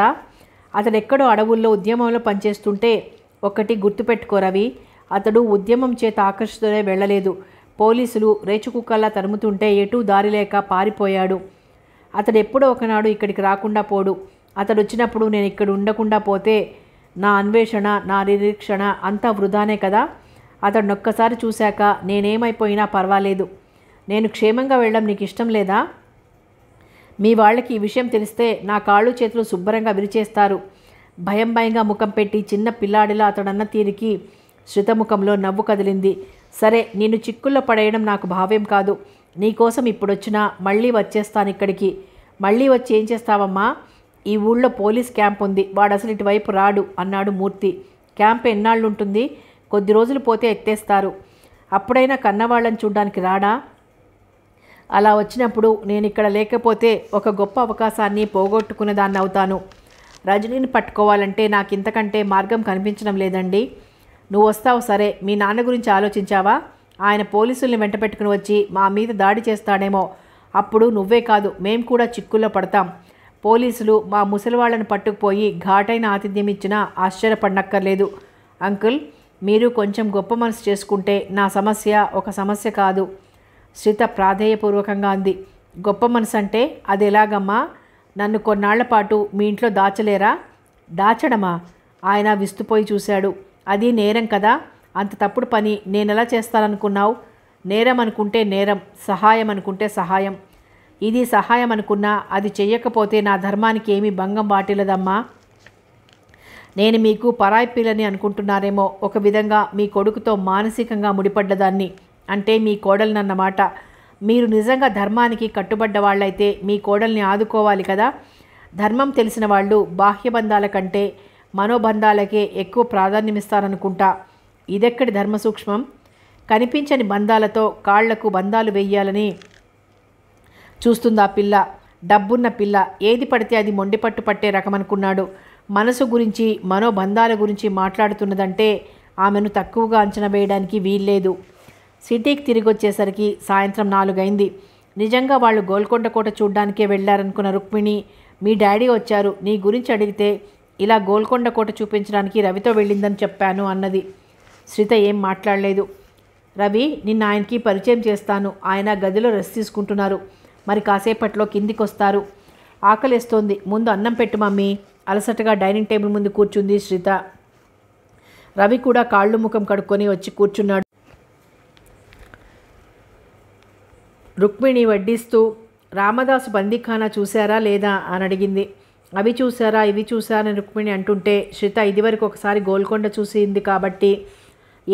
అతడు ఎక్కడో అడవుల్లో ఉద్యమంలో పనిచేస్తుంటే ఒకటి గుర్తుపెట్టుకోరవి అతడు ఉద్యమం చేత ఆకర్షితులే వెళ్ళలేదు పోలీసులు రేచుకుక్కల్లా తరుముతుంటే ఎటూ దారి లేక పారిపోయాడు అతడు ఎప్పుడో ఒకనాడు ఇక్కడికి రాకుండా పోడు అతడు వచ్చినప్పుడు నేను ఇక్కడ ఉండకుండా పోతే నా అన్వేషణ నా నిరీక్షణ అంతా వృధానే కదా ఒక్కసారి చూశాక నేనేమైపోయినా పర్వాలేదు నేను క్షేమంగా వెళ్ళడం నీకు ఇష్టం లేదా మీ వాళ్ళకి ఈ విషయం తెలిస్తే నా కాళ్ళు చేతులు శుభ్రంగా విరిచేస్తారు భయం భయంగా ముఖం పెట్టి చిన్న పిల్లాడిలా అతడన్న తీరికి శృతముఖంలో నవ్వు కదిలింది సరే నేను చిక్కుల్లో పడేయడం నాకు భావ్యం కాదు నీకోసం ఇప్పుడొచ్చినా మళ్ళీ వచ్చేస్తాను ఇక్కడికి మళ్ళీ వచ్చి ఏం చేస్తావమ్మా ఈ ఊళ్ళో పోలీస్ క్యాంప్ ఉంది వాడు అసలు ఇటువైపు రాడు అన్నాడు మూర్తి క్యాంప్ ఎన్నాళ్ళు ఉంటుంది కొద్ది రోజులు పోతే ఎత్తేస్తారు అప్పుడైనా కన్నవాళ్ళని చూడ్డానికి రాడా అలా వచ్చినప్పుడు నేను ఇక్కడ లేకపోతే ఒక గొప్ప అవకాశాన్ని పోగొట్టుకునే దాన్ని అవుతాను రజనీని పట్టుకోవాలంటే నాకు ఇంతకంటే మార్గం కనిపించడం లేదండి నువ్వు వస్తావు సరే మీ నాన్న గురించి ఆలోచించావా ఆయన పోలీసుల్ని వెంట పెట్టుకుని వచ్చి మా మీద దాడి చేస్తాడేమో అప్పుడు నువ్వే కాదు మేం కూడా చిక్కుల్లో పడతాం పోలీసులు మా ముసలివాళ్లను పట్టుకుపోయి ఘాటైన ఆతిథ్యం ఇచ్చినా ఆశ్చర్యపడనక్కర్లేదు అంకుల్ మీరు కొంచెం గొప్ప మనసు చేసుకుంటే నా సమస్య ఒక సమస్య కాదు శ్రిత ప్రాధేయపూర్వకంగా అంది గొప్ప మనసు అంటే అది ఎలాగమ్మా నన్ను కొన్నాళ్ల పాటు మీ ఇంట్లో దాచలేరా దాచడమా ఆయన విస్తుపోయి చూశాడు అది నేరం కదా అంత తప్పుడు పని నేనెలా చేస్తాననుకున్నావు నేరం అనుకుంటే నేరం సహాయం అనుకుంటే సహాయం ఇది సహాయం అనుకున్నా అది చెయ్యకపోతే నా ధర్మానికి ఏమీ భంగం వాటిల్లదమ్మా నేను మీకు పరాయి పిల్లని అనుకుంటున్నారేమో ఒక విధంగా మీ కొడుకుతో మానసికంగా ముడిపడ్డదాన్ని అంటే మీ కోడలనన్నమాట మీరు నిజంగా ధర్మానికి కట్టుబడ్డ వాళ్ళైతే మీ కోడల్ని ఆదుకోవాలి కదా ధర్మం తెలిసిన వాళ్ళు బాహ్యబంధాల కంటే మనోబంధాలకే ఎక్కువ ప్రాధాన్యమిస్తారనుకుంటా ఇదెక్కడి ధర్మ సూక్ష్మం కనిపించని బంధాలతో కాళ్లకు బంధాలు వెయ్యాలని చూస్తుందా పిల్ల డబ్బున్న పిల్ల ఏది పడితే అది మొండిపట్టు పట్టే రకమనుకున్నాడు మనసు గురించి మనోబంధాల గురించి మాట్లాడుతున్నదంటే ఆమెను తక్కువగా అంచనా వేయడానికి వీల్లేదు సిటీకి తిరిగి వచ్చేసరికి సాయంత్రం నాలుగైంది నిజంగా వాళ్ళు గోల్కొండ కోట చూడ్డానికే వెళ్ళారనుకున్న రుక్మిణి మీ డాడీ వచ్చారు నీ గురించి అడిగితే ఇలా గోల్కొండ కోట చూపించడానికి రవితో వెళ్ళిందని చెప్పాను అన్నది శ్రీత ఏం మాట్లాడలేదు రవి నిన్న ఆయనకి పరిచయం చేస్తాను ఆయన గదిలో రెస్ట్ తీసుకుంటున్నారు మరి కాసేపట్లో కిందికి వస్తారు ఆకలిస్తోంది ముందు అన్నం పెట్టు మమ్మీ అలసటగా డైనింగ్ టేబుల్ ముందు కూర్చుంది శ్రీత రవి కూడా కాళ్ళు ముఖం కడుక్కొని వచ్చి కూర్చున్నాడు రుక్మిణి వడ్డిస్తూ రామదాసు బందీఖానా చూశారా లేదా అని అడిగింది అవి చూసారా ఇవి అని రుక్మిణి అంటుంటే శ్రిత ఇదివరకు ఒకసారి గోల్కొండ చూసింది కాబట్టి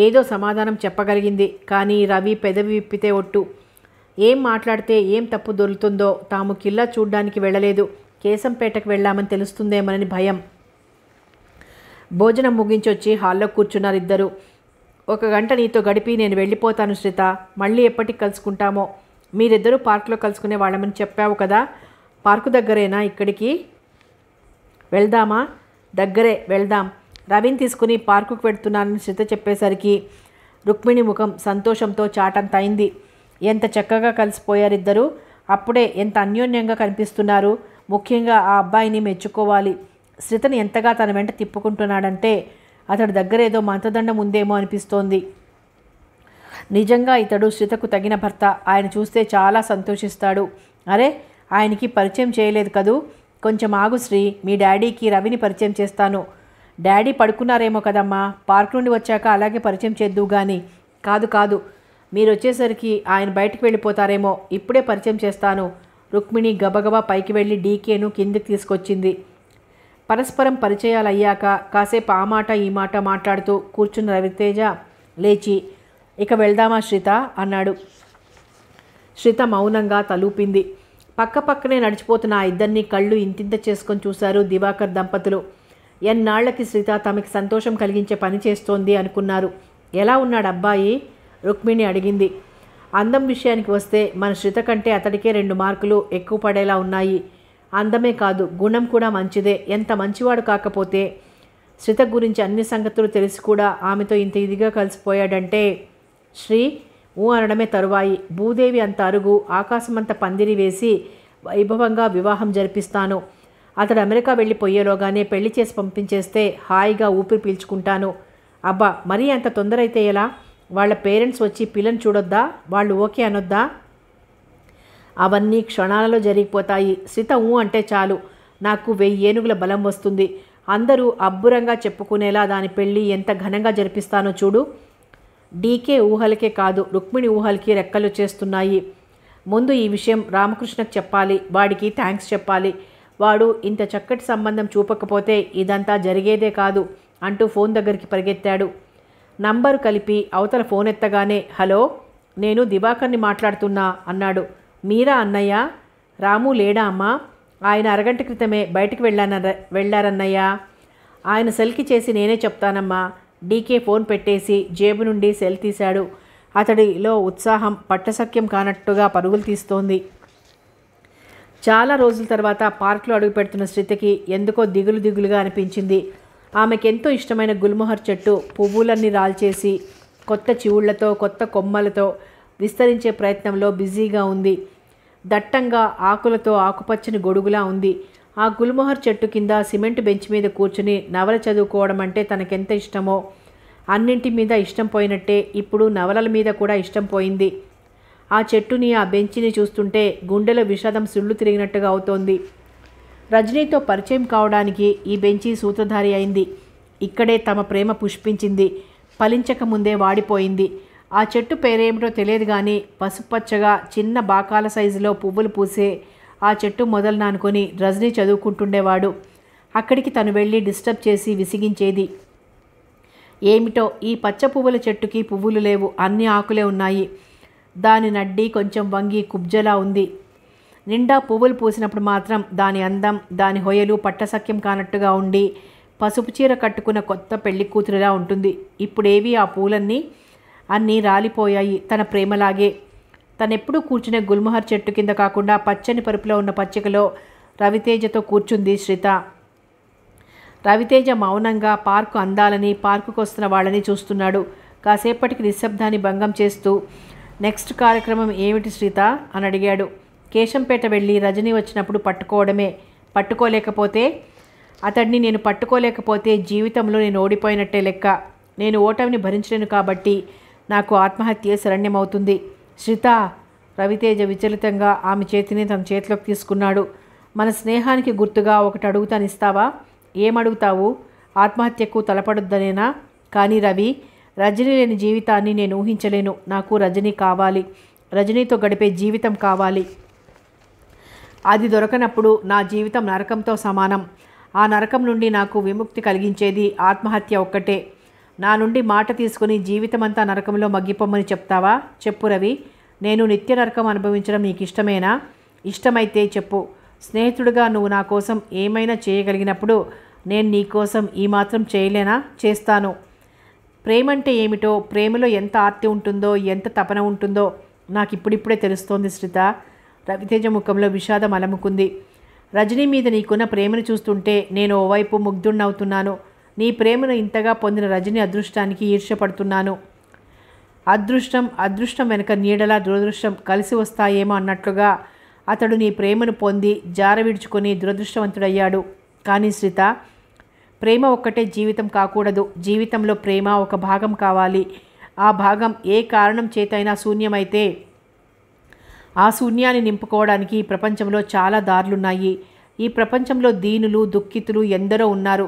ఏదో సమాధానం చెప్పగలిగింది కానీ రవి పెదవి విప్పితే ఒట్టు ఏం మాట్లాడితే ఏం తప్పు దొరుకుతుందో తాము కిల్లా చూడ్డానికి వెళ్ళలేదు కేశంపేటకు వెళ్ళామని తెలుస్తుందేమోనని భయం భోజనం ముగించొచ్చి హాల్లో కూర్చున్నారు ఇద్దరు ఒక గంట నీతో గడిపి నేను వెళ్ళిపోతాను శ్రిత మళ్ళీ ఎప్పటికి కలుసుకుంటామో మీరిద్దరూ పార్క్లో కలుసుకునే వాళ్ళమని చెప్పావు కదా పార్కు దగ్గరేనా ఇక్కడికి వెళ్దామా దగ్గరే వెళ్దాం రవిని తీసుకుని పార్కుకు వెళ్తున్నానని శ్రిత చెప్పేసరికి రుక్మిణి ముఖం సంతోషంతో చాటంతైంది ఎంత చక్కగా కలిసిపోయారిద్దరూ అప్పుడే ఎంత అన్యోన్యంగా కనిపిస్తున్నారు ముఖ్యంగా ఆ అబ్బాయిని మెచ్చుకోవాలి శ్రితను ఎంతగా తన వెంట తిప్పుకుంటున్నాడంటే అతడి దగ్గర ఏదో మంతదండం ఉందేమో అనిపిస్తోంది నిజంగా ఇతడు శ్రీతకు తగిన భర్త ఆయన చూస్తే చాలా సంతోషిస్తాడు అరే ఆయనకి పరిచయం చేయలేదు కదూ కొంచెం ఆగు శ్రీ మీ డాడీకి రవిని పరిచయం చేస్తాను డాడీ పడుకున్నారేమో కదమ్మా పార్క్ నుండి వచ్చాక అలాగే పరిచయం చేద్దు కానీ కాదు కాదు మీరు వచ్చేసరికి ఆయన బయటకు వెళ్ళిపోతారేమో ఇప్పుడే పరిచయం చేస్తాను రుక్మిణి గబగబా పైకి వెళ్ళి డీకేను కిందికి తీసుకొచ్చింది పరస్పరం పరిచయాలు అయ్యాక కాసేపు ఆ మాట ఈ మాట మాట్లాడుతూ కూర్చున్న రవితేజ లేచి ఇక వెళ్దామా శ్రిత అన్నాడు శ్రిత మౌనంగా తలూపింది పక్క పక్కనే నడిచిపోతున్న ఆ ఇద్దరిని కళ్ళు ఇంతింత చేసుకొని చూశారు దివాకర్ దంపతులు ఎన్నాళ్లకి శ్రిత తమకి సంతోషం కలిగించే పని చేస్తోంది అనుకున్నారు ఎలా ఉన్నాడు అబ్బాయి రుక్మిణి అడిగింది అందం విషయానికి వస్తే మన శ్రిత కంటే అతడికే రెండు మార్కులు ఎక్కువ పడేలా ఉన్నాయి అందమే కాదు గుణం కూడా మంచిదే ఎంత మంచివాడు కాకపోతే శ్రిత గురించి అన్ని సంగతులు తెలిసి కూడా ఆమెతో ఇంత ఇదిగా కలిసిపోయాడంటే శ్రీ ఊ అనడమే తరువాయి భూదేవి అంత అరుగు ఆకాశమంత పందిరి వేసి వైభవంగా వివాహం జరిపిస్తాను అతడు అమెరికా వెళ్ళిపోయేలోగానే పెళ్లి చేసి పంపించేస్తే హాయిగా ఊపిరి పీల్చుకుంటాను అబ్బా మరీ అంత తొందర అయితే ఎలా వాళ్ళ పేరెంట్స్ వచ్చి పిల్లని చూడొద్దా వాళ్ళు ఓకే అనొద్దా అవన్నీ క్షణాలలో జరిగిపోతాయి సీత ఊ అంటే చాలు నాకు వెయ్యి ఏనుగుల బలం వస్తుంది అందరూ అబ్బురంగా చెప్పుకునేలా దాని పెళ్ళి ఎంత ఘనంగా జరిపిస్తానో చూడు డీకే ఊహలకే కాదు రుక్మిణి ఊహలకి రెక్కలు చేస్తున్నాయి ముందు ఈ విషయం రామకృష్ణకు చెప్పాలి వాడికి థ్యాంక్స్ చెప్పాలి వాడు ఇంత చక్కటి సంబంధం చూపకపోతే ఇదంతా జరిగేదే కాదు అంటూ ఫోన్ దగ్గరికి పరిగెత్తాడు నంబరు కలిపి అవతల ఫోన్ ఎత్తగానే హలో నేను దివాకర్ని మాట్లాడుతున్నా అన్నాడు మీరా అన్నయ్య రాము లేడా అమ్మా ఆయన అరగంట క్రితమే బయటకు వెళ్ళాన వెళ్ళారన్నయ్య ఆయన సెల్కి చేసి నేనే చెప్తానమ్మా డీకే ఫోన్ పెట్టేసి జేబు నుండి సెల్ తీశాడు అతడిలో ఉత్సాహం పట్టసక్యం కానట్టుగా పరుగులు తీస్తోంది చాలా రోజుల తర్వాత పార్క్లో అడుగు పెడుతున్న ఎందుకో దిగులు దిగులుగా అనిపించింది ఆమెకెంతో ఇష్టమైన గుల్మోహర్ చెట్టు పువ్వులన్నీ రాల్చేసి కొత్త చివుళ్లతో కొత్త కొమ్మలతో విస్తరించే ప్రయత్నంలో బిజీగా ఉంది దట్టంగా ఆకులతో ఆకుపచ్చని గొడుగులా ఉంది ఆ గుల్మోహర్ చెట్టు కింద సిమెంట్ బెంచ్ మీద కూర్చుని నవల చదువుకోవడం అంటే తనకెంత ఇష్టమో అన్నింటి మీద ఇష్టం పోయినట్టే ఇప్పుడు నవలల మీద కూడా ఇష్టం పోయింది ఆ చెట్టుని ఆ బెంచిని చూస్తుంటే గుండెలో విషాదం సుళ్ళు తిరిగినట్టుగా అవుతోంది రజనీతో పరిచయం కావడానికి ఈ బెంచి సూత్రధారి అయింది ఇక్కడే తమ ప్రేమ పుష్పించింది ఫలించక ముందే వాడిపోయింది ఆ చెట్టు పేరేమిటో తెలియదు కానీ పసుపచ్చగా చిన్న బాకాల సైజులో పువ్వులు పూసే ఆ చెట్టు మొదలన అనుకొని రజనీ చదువుకుంటుండేవాడు అక్కడికి తను వెళ్ళి డిస్టర్బ్ చేసి విసిగించేది ఏమిటో ఈ పచ్చ పువ్వుల చెట్టుకి పువ్వులు లేవు అన్ని ఆకులే ఉన్నాయి దాని నడ్డి కొంచెం వంగి కుబ్జలా ఉంది నిండా పువ్వులు పూసినప్పుడు మాత్రం దాని అందం దాని హొయలు పట్టసఖ్యం కానట్టుగా ఉండి పసుపు చీర కట్టుకున్న కొత్త పెళ్లి కూతురులా ఉంటుంది ఇప్పుడేవి ఆ పూలన్నీ అన్నీ రాలిపోయాయి తన ప్రేమలాగే తనెప్పుడూ కూర్చునే గుల్మహర్ చెట్టు కింద కాకుండా పచ్చని పరుపులో ఉన్న పచ్చికలో రవితేజతో కూర్చుంది శ్రిత రవితేజ మౌనంగా పార్కు అందాలని పార్కుకు వస్తున్న వాళ్ళని చూస్తున్నాడు కాసేపటికి నిశ్శబ్దాన్ని భంగం చేస్తూ నెక్స్ట్ కార్యక్రమం ఏమిటి శ్రీత అని అడిగాడు కేశంపేట వెళ్ళి రజనీ వచ్చినప్పుడు పట్టుకోవడమే పట్టుకోలేకపోతే అతడిని నేను పట్టుకోలేకపోతే జీవితంలో నేను ఓడిపోయినట్టే లెక్క నేను ఓటమిని భరించలేను కాబట్టి నాకు ఆత్మహత్య శరణ్యమవుతుంది శ్రిత రవితేజ విచలితంగా ఆమె చేతిని తన చేతిలోకి తీసుకున్నాడు మన స్నేహానికి గుర్తుగా ఒకటి అడుగుతానిస్తావా ఏమడుగుతావు ఆత్మహత్యకు తలపడొద్దనేనా కానీ రవి రజనీ లేని జీవితాన్ని నేను ఊహించలేను నాకు రజనీ కావాలి రజనీతో గడిపే జీవితం కావాలి అది దొరకనప్పుడు నా జీవితం నరకంతో సమానం ఆ నరకం నుండి నాకు విముక్తి కలిగించేది ఆత్మహత్య ఒక్కటే నా నుండి మాట తీసుకుని జీవితమంతా నరకంలో మగ్గిపోమ్మని చెప్తావా చెప్పు రవి నేను నిత్య నరకం అనుభవించడం నీకు ఇష్టమేనా ఇష్టమైతే చెప్పు స్నేహితుడిగా నువ్వు నా కోసం ఏమైనా చేయగలిగినప్పుడు నేను నీ కోసం ఈ మాత్రం చేయలేనా చేస్తాను ప్రేమంటే ఏమిటో ప్రేమలో ఎంత ఆర్తి ఉంటుందో ఎంత తపన ఉంటుందో నాకు ఇప్పుడిప్పుడే తెలుస్తోంది శ్రిత రవితేజ ముఖంలో విషాదం అలముకుంది రజనీ మీద నీకున్న ప్రేమను చూస్తుంటే నేను ఓవైపు ముగ్ధుణ్ణవుతున్నాను నీ ప్రేమను ఇంతగా పొందిన రజని అదృష్టానికి ఈర్ష్యపడుతున్నాను అదృష్టం అదృష్టం వెనుక నీడలా దురదృష్టం కలిసి వస్తాయేమో అన్నట్లుగా అతడు నీ ప్రేమను పొంది జార విడుచుకొని దురదృష్టవంతుడయ్యాడు కానీ శ్రీత ప్రేమ ఒక్కటే జీవితం కాకూడదు జీవితంలో ప్రేమ ఒక భాగం కావాలి ఆ భాగం ఏ కారణం చేతైనా శూన్యమైతే ఆ శూన్యాన్ని నింపుకోవడానికి ఈ ప్రపంచంలో చాలా దారులున్నాయి ఈ ప్రపంచంలో దీనులు దుఃఖితులు ఎందరో ఉన్నారు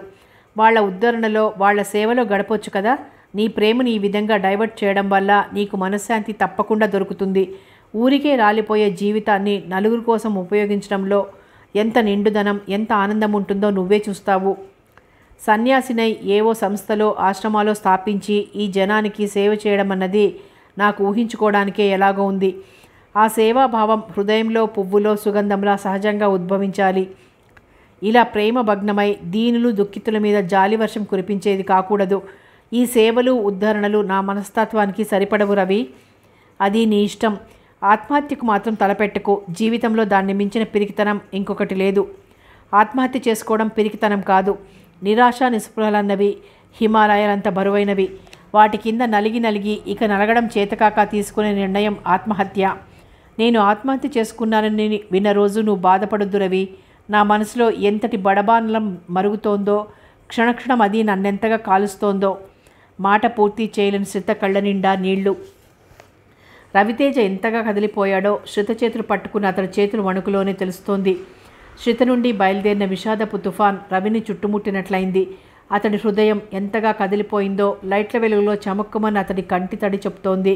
వాళ్ల ఉద్ధరణలో వాళ్ల సేవలో గడపవచ్చు కదా నీ ప్రేమను ఈ విధంగా డైవర్ట్ చేయడం వల్ల నీకు మనశ్శాంతి తప్పకుండా దొరుకుతుంది ఊరికే రాలిపోయే జీవితాన్ని నలుగురు కోసం ఉపయోగించడంలో ఎంత నిండుదనం ఎంత ఆనందం ఉంటుందో నువ్వే చూస్తావు సన్యాసినై ఏవో సంస్థలో ఆశ్రమాలో స్థాపించి ఈ జనానికి సేవ చేయడం అన్నది నాకు ఊహించుకోవడానికే ఎలాగో ఉంది ఆ సేవాభావం హృదయంలో పువ్వులో సుగంధంలా సహజంగా ఉద్భవించాలి ఇలా ప్రేమ భగ్నమై దీనులు దుఃఖితుల మీద జాలి వర్షం కురిపించేది కాకూడదు ఈ సేవలు ఉద్ధరణలు నా మనస్తత్వానికి సరిపడవు రవి అది నీ ఇష్టం ఆత్మహత్యకు మాత్రం తలపెట్టుకు జీవితంలో దాన్ని మించిన పిరికితనం ఇంకొకటి లేదు ఆత్మహత్య చేసుకోవడం పిరికితనం కాదు నిరాశ నిస్పృహలన్నవి హిమాలయాలంత బరువైనవి వాటి కింద నలిగి నలిగి ఇక నలగడం చేతకాక తీసుకునే నిర్ణయం ఆత్మహత్య నేను ఆత్మహత్య చేసుకున్నానని విన్న రోజు నువ్వు బాధపడొద్దు రవి నా మనసులో ఎంతటి బడబానలం మరుగుతోందో క్షణక్షణం అది నన్నెంతగా కాలుస్తోందో మాట పూర్తి చేయలేని శ్రిత కళ్ళ నిండా నీళ్లు రవితేజ ఎంతగా కదిలిపోయాడో శ్రిత చేతులు పట్టుకుని అతని చేతులు వణుకులోనే తెలుస్తోంది శ్రిత నుండి బయలుదేరిన విషాదపు తుఫాన్ రవిని చుట్టుముట్టినట్లయింది అతడి హృదయం ఎంతగా కదిలిపోయిందో లైట్ల వెలుగులో చమక్కుమని అతడి కంటి తడి చెప్తోంది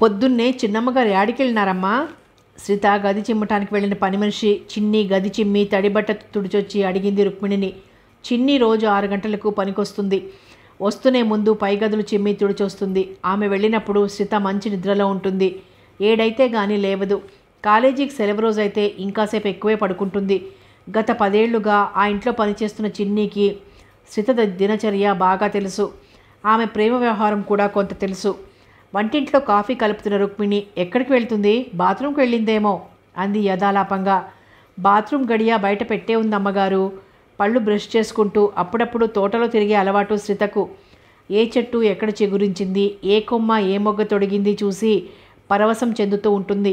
పొద్దున్నే చిన్నమ్మగారు యాడికెళ్ళినారమ్మా శ్రీత గది చిమ్మటానికి వెళ్ళిన పని మనిషి చిన్ని గది చిమ్మి తడిబట్ట తుడిచొచ్చి అడిగింది రుక్మిణిని చిన్ని రోజు ఆరు గంటలకు పనికొస్తుంది వస్తూనే ముందు పై గదులు చిమ్మి తుడిచొస్తుంది ఆమె వెళ్ళినప్పుడు శ్రీత మంచి నిద్రలో ఉంటుంది ఏడైతే గాని లేవదు కాలేజీకి సెలవు రోజు అయితే ఇంకాసేపు ఎక్కువే పడుకుంటుంది గత పదేళ్లుగా ఆ ఇంట్లో పనిచేస్తున్న చిన్నీకి శ్రీత దినచర్య బాగా తెలుసు ఆమె ప్రేమ వ్యవహారం కూడా కొంత తెలుసు వంటింట్లో కాఫీ కలుపుతున్న రుక్మిణి ఎక్కడికి వెళ్తుంది బాత్రూమ్కి వెళ్ళిందేమో అంది యథాలాపంగా బాత్రూమ్ గడియ బయట పెట్టే ఉంది అమ్మగారు పళ్ళు బ్రష్ చేసుకుంటూ అప్పుడప్పుడు తోటలో తిరిగే అలవాటు శ్రితకు ఏ చెట్టు ఎక్కడ చిగురించింది ఏ కొమ్మ ఏ మొగ్గ తొడిగింది చూసి పరవశం చెందుతూ ఉంటుంది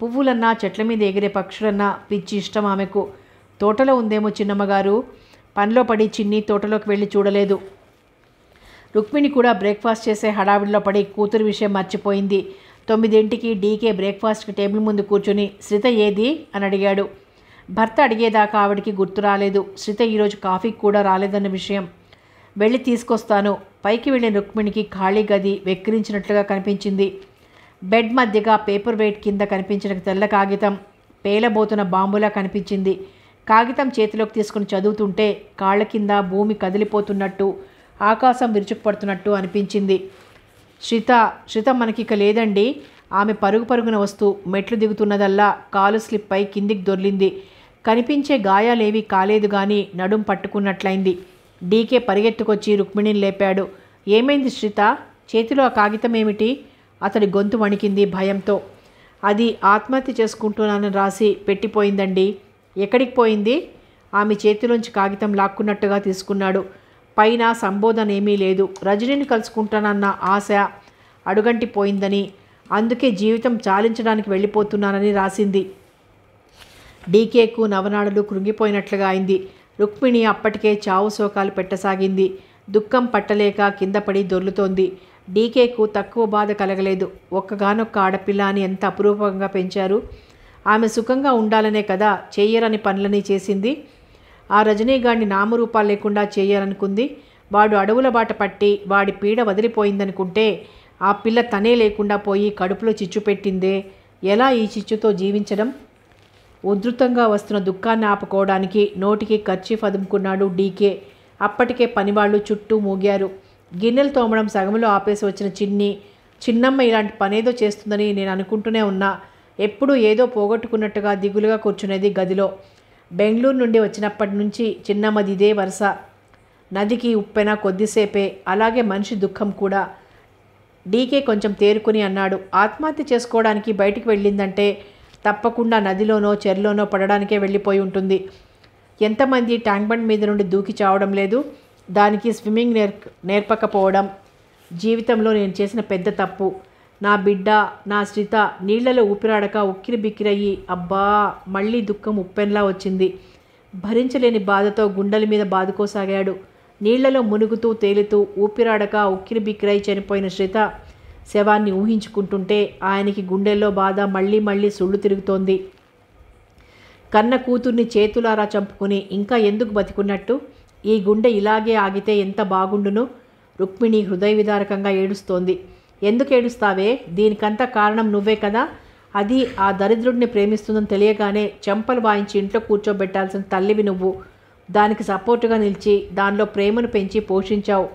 పువ్వులన్నా చెట్ల మీద ఎగిరే పక్షులన్నా పిచ్చి ఇష్టం ఆమెకు తోటలో ఉందేమో చిన్నమ్మగారు పనిలో పడి చిన్ని తోటలోకి వెళ్ళి చూడలేదు రుక్మిణి కూడా బ్రేక్ఫాస్ట్ చేసే హడావిడిలో పడి కూతురు విషయం మర్చిపోయింది తొమ్మిదింటికి డీకే బ్రేక్ఫాస్ట్కి టేబుల్ ముందు కూర్చుని శ్రిత ఏది అని అడిగాడు భర్త అడిగేదాకా ఆవిడికి గుర్తు రాలేదు శ్రిత ఈరోజు కాఫీకి కూడా రాలేదన్న విషయం వెళ్ళి తీసుకొస్తాను పైకి వెళ్ళిన రుక్మిణికి ఖాళీ గది వెక్కిరించినట్లుగా కనిపించింది బెడ్ మధ్యగా పేపర్ వెయిట్ కింద కనిపించిన తెల్ల కాగితం పేలబోతున్న బాంబులా కనిపించింది కాగితం చేతిలోకి తీసుకుని చదువుతుంటే కాళ్ళ కింద భూమి కదిలిపోతున్నట్టు ఆకాశం విరుచుకుపడుతున్నట్టు అనిపించింది శ్రిత శ్రిత మనకిక లేదండి ఆమె పరుగు పరుగున వస్తూ మెట్లు దిగుతున్నదల్లా కాలు స్లిప్ అయి కిందికి దొర్లింది కనిపించే గాయాలేవి కాలేదు కానీ నడుం పట్టుకున్నట్లయింది డీకే పరిగెత్తుకొచ్చి రుక్మిణిని లేపాడు ఏమైంది శ్రిత చేతిలో ఆ కాగితం ఏమిటి అతడి గొంతు వణికింది భయంతో అది ఆత్మహత్య చేసుకుంటున్నానని రాసి పెట్టిపోయిందండి ఎక్కడికి పోయింది ఆమె చేతిలోంచి కాగితం లాక్కున్నట్టుగా తీసుకున్నాడు పైన సంబోధన ఏమీ లేదు రజనీని కలుసుకుంటానన్న ఆశ అడుగంటిపోయిందని అందుకే జీవితం చాలించడానికి వెళ్ళిపోతున్నానని రాసింది డీకేకు నవనాడులు కృంగిపోయినట్లుగా అయింది రుక్మిణి అప్పటికే చావు శోకాలు పెట్టసాగింది దుఃఖం పట్టలేక కిందపడి దొర్లుతోంది డీకేకు తక్కువ బాధ కలగలేదు ఒక్కగానొక్క ఆడపిల్ల అని ఎంత అపురూపంగా పెంచారు ఆమె సుఖంగా ఉండాలనే కదా చేయరని పనులని చేసింది ఆ రజనీగాడిని నామరూపాలు లేకుండా చేయాలనుకుంది వాడు అడవుల బాట పట్టి వాడి పీడ వదిలిపోయిందనుకుంటే ఆ పిల్ల తనే లేకుండా పోయి కడుపులో చిచ్చు పెట్టిందే ఎలా ఈ చిచ్చుతో జీవించడం ఉధృతంగా వస్తున్న దుఃఖాన్ని ఆపుకోవడానికి నోటికి ఖర్చీఫ్ అదుముకున్నాడు డీకే అప్పటికే పనివాళ్ళు చుట్టూ మూగారు గిన్నెలు తోమడం సగంలో ఆపేసి వచ్చిన చిన్ని చిన్నమ్మ ఇలాంటి పనేదో చేస్తుందని నేను అనుకుంటూనే ఉన్నా ఎప్పుడూ ఏదో పోగొట్టుకున్నట్టుగా దిగులుగా కూర్చునేది గదిలో బెంగళూరు నుండి వచ్చినప్పటి నుంచి చిన్నమ్మదిదే ఇదే వరుస నదికి ఉప్పెన కొద్దిసేపే అలాగే మనిషి దుఃఖం కూడా డీకే కొంచెం తేరుకుని అన్నాడు ఆత్మహత్య చేసుకోవడానికి బయటికి వెళ్ళిందంటే తప్పకుండా నదిలోనో చెరులోనో పడడానికే వెళ్ళిపోయి ఉంటుంది ఎంతమంది ట్యాంక్ బండ్ మీద నుండి దూకి చావడం లేదు దానికి స్విమ్మింగ్ నేర్ నేర్పకపోవడం జీవితంలో నేను చేసిన పెద్ద తప్పు నా బిడ్డ నా శ్రిత నీళ్లలో ఊపిరాడక ఉక్కిరి బిక్కిరయ్యి అబ్బా మళ్ళీ దుఃఖం ఉప్పెన్లా వచ్చింది భరించలేని బాధతో గుండెల మీద బాదుకోసాగాడు నీళ్లలో మునుగుతూ తేలుతూ ఊపిరాడక ఉక్కిరి బిక్కిరై చనిపోయిన శ్రిత శవాన్ని ఊహించుకుంటుంటే ఆయనకి గుండెల్లో బాధ మళ్ళీ మళ్ళీ సుళ్ళు తిరుగుతోంది కన్న కూతుర్ని చేతులారా చంపుకుని ఇంకా ఎందుకు బతికున్నట్టు ఈ గుండె ఇలాగే ఆగితే ఎంత బాగుండును రుక్మిణి హృదయ విదారకంగా ఏడుస్తోంది ఎందుకు ఏడుస్తావే దీనికంతా కారణం నువ్వే కదా అది ఆ దరిద్రుడిని ప్రేమిస్తుందని తెలియగానే చెంపలు వాయించి ఇంట్లో కూర్చోబెట్టాల్సిన తల్లివి నువ్వు దానికి సపోర్టుగా నిలిచి దానిలో ప్రేమను పెంచి పోషించావు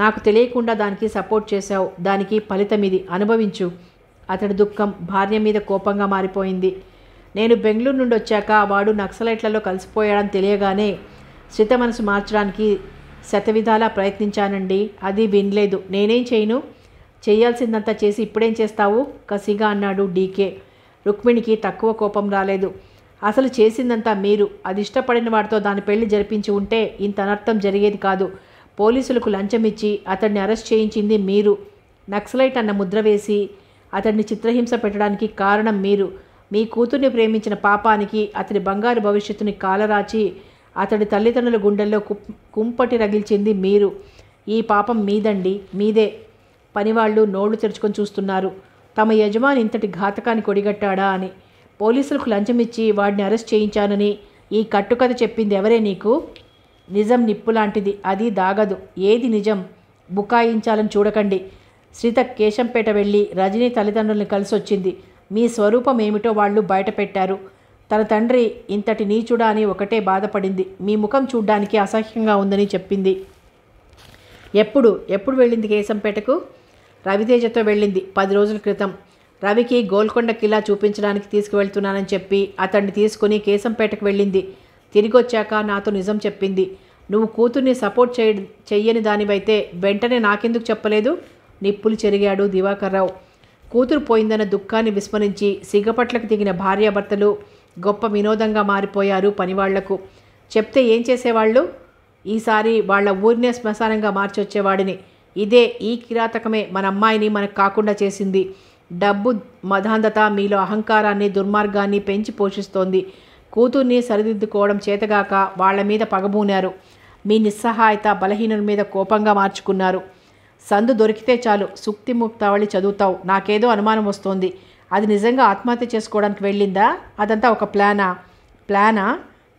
నాకు తెలియకుండా దానికి సపోర్ట్ చేశావు దానికి ఫలితం ఇది అనుభవించు అతడి దుఃఖం భార్య మీద కోపంగా మారిపోయింది నేను బెంగళూరు నుండి వచ్చాక వాడు నక్సలైట్లలో కలిసిపోయాడని తెలియగానే శ్రిత మనసు మార్చడానికి శతవిధాలా ప్రయత్నించానండి అది వినలేదు నేనేం చేయను చేయాల్సిందంతా చేసి ఇప్పుడేం చేస్తావు కసిగా అన్నాడు డీకే రుక్మిణికి తక్కువ కోపం రాలేదు అసలు చేసిందంతా మీరు అది ఇష్టపడిన వాడితో దాని పెళ్లి జరిపించి ఉంటే ఇంత అనర్థం జరిగేది కాదు పోలీసులకు లంచం ఇచ్చి అతడిని అరెస్ట్ చేయించింది మీరు నక్సలైట్ అన్న ముద్ర వేసి అతడిని చిత్రహింస పెట్టడానికి కారణం మీరు మీ కూతుర్ని ప్రేమించిన పాపానికి అతడి బంగారు భవిష్యత్తుని కాలరాచి అతడి తల్లిదండ్రుల గుండెల్లో కుంపటి రగిల్చింది మీరు ఈ పాపం మీదండి మీదే పనివాళ్లు నోళ్లు తెరుచుకొని చూస్తున్నారు తమ యజమాని ఇంతటి ఘాతకాన్ని కొడిగట్టాడా అని పోలీసులకు లంచం ఇచ్చి వాడిని అరెస్ట్ చేయించానని ఈ కట్టుకథ చెప్పింది ఎవరే నీకు నిజం నిప్పు లాంటిది అది దాగదు ఏది నిజం బుకాయించాలని చూడకండి శ్రీత కేశంపేట వెళ్ళి రజనీ తల్లిదండ్రులను కలిసి వచ్చింది మీ స్వరూపం ఏమిటో వాళ్ళు బయటపెట్టారు తన తండ్రి ఇంతటి నీచుడా అని ఒకటే బాధపడింది మీ ముఖం చూడ్డానికి అసహ్యంగా ఉందని చెప్పింది ఎప్పుడు ఎప్పుడు వెళ్ళింది కేశంపేటకు రవితేజతో వెళ్ళింది పది రోజుల క్రితం రవికి గోల్కొండ కిలా చూపించడానికి తీసుకువెళ్తున్నానని చెప్పి అతన్ని తీసుకుని కేశంపేటకు వెళ్ళింది తిరిగొచ్చాక నాతో నిజం చెప్పింది నువ్వు కూతుర్ని సపోర్ట్ చేయ చెయ్యని దానివైతే వెంటనే నాకెందుకు చెప్పలేదు నిప్పులు చెరిగాడు దివాకర్రావు కూతురు పోయిందన్న దుఃఖాన్ని విస్మరించి సిగపట్లకు దిగిన భార్యాభర్తలు గొప్ప వినోదంగా మారిపోయారు పనివాళ్లకు చెప్తే ఏం చేసేవాళ్ళు ఈసారి వాళ్ల ఊరినే శ్మశానంగా మార్చొచ్చేవాడిని ఇదే ఈ కిరాతకమే మన అమ్మాయిని మనకు కాకుండా చేసింది డబ్బు మధాంధత మీలో అహంకారాన్ని దుర్మార్గాన్ని పెంచి పోషిస్తోంది కూతుర్ని సరిదిద్దుకోవడం చేతగాక వాళ్ల మీద పగబూనారు మీ నిస్సహాయత బలహీనుల మీద కోపంగా మార్చుకున్నారు సందు దొరికితే చాలు సుక్తి ముక్తావళి చదువుతావు నాకేదో అనుమానం వస్తోంది అది నిజంగా ఆత్మహత్య చేసుకోవడానికి వెళ్ళిందా అదంతా ఒక ప్లానా ప్లానా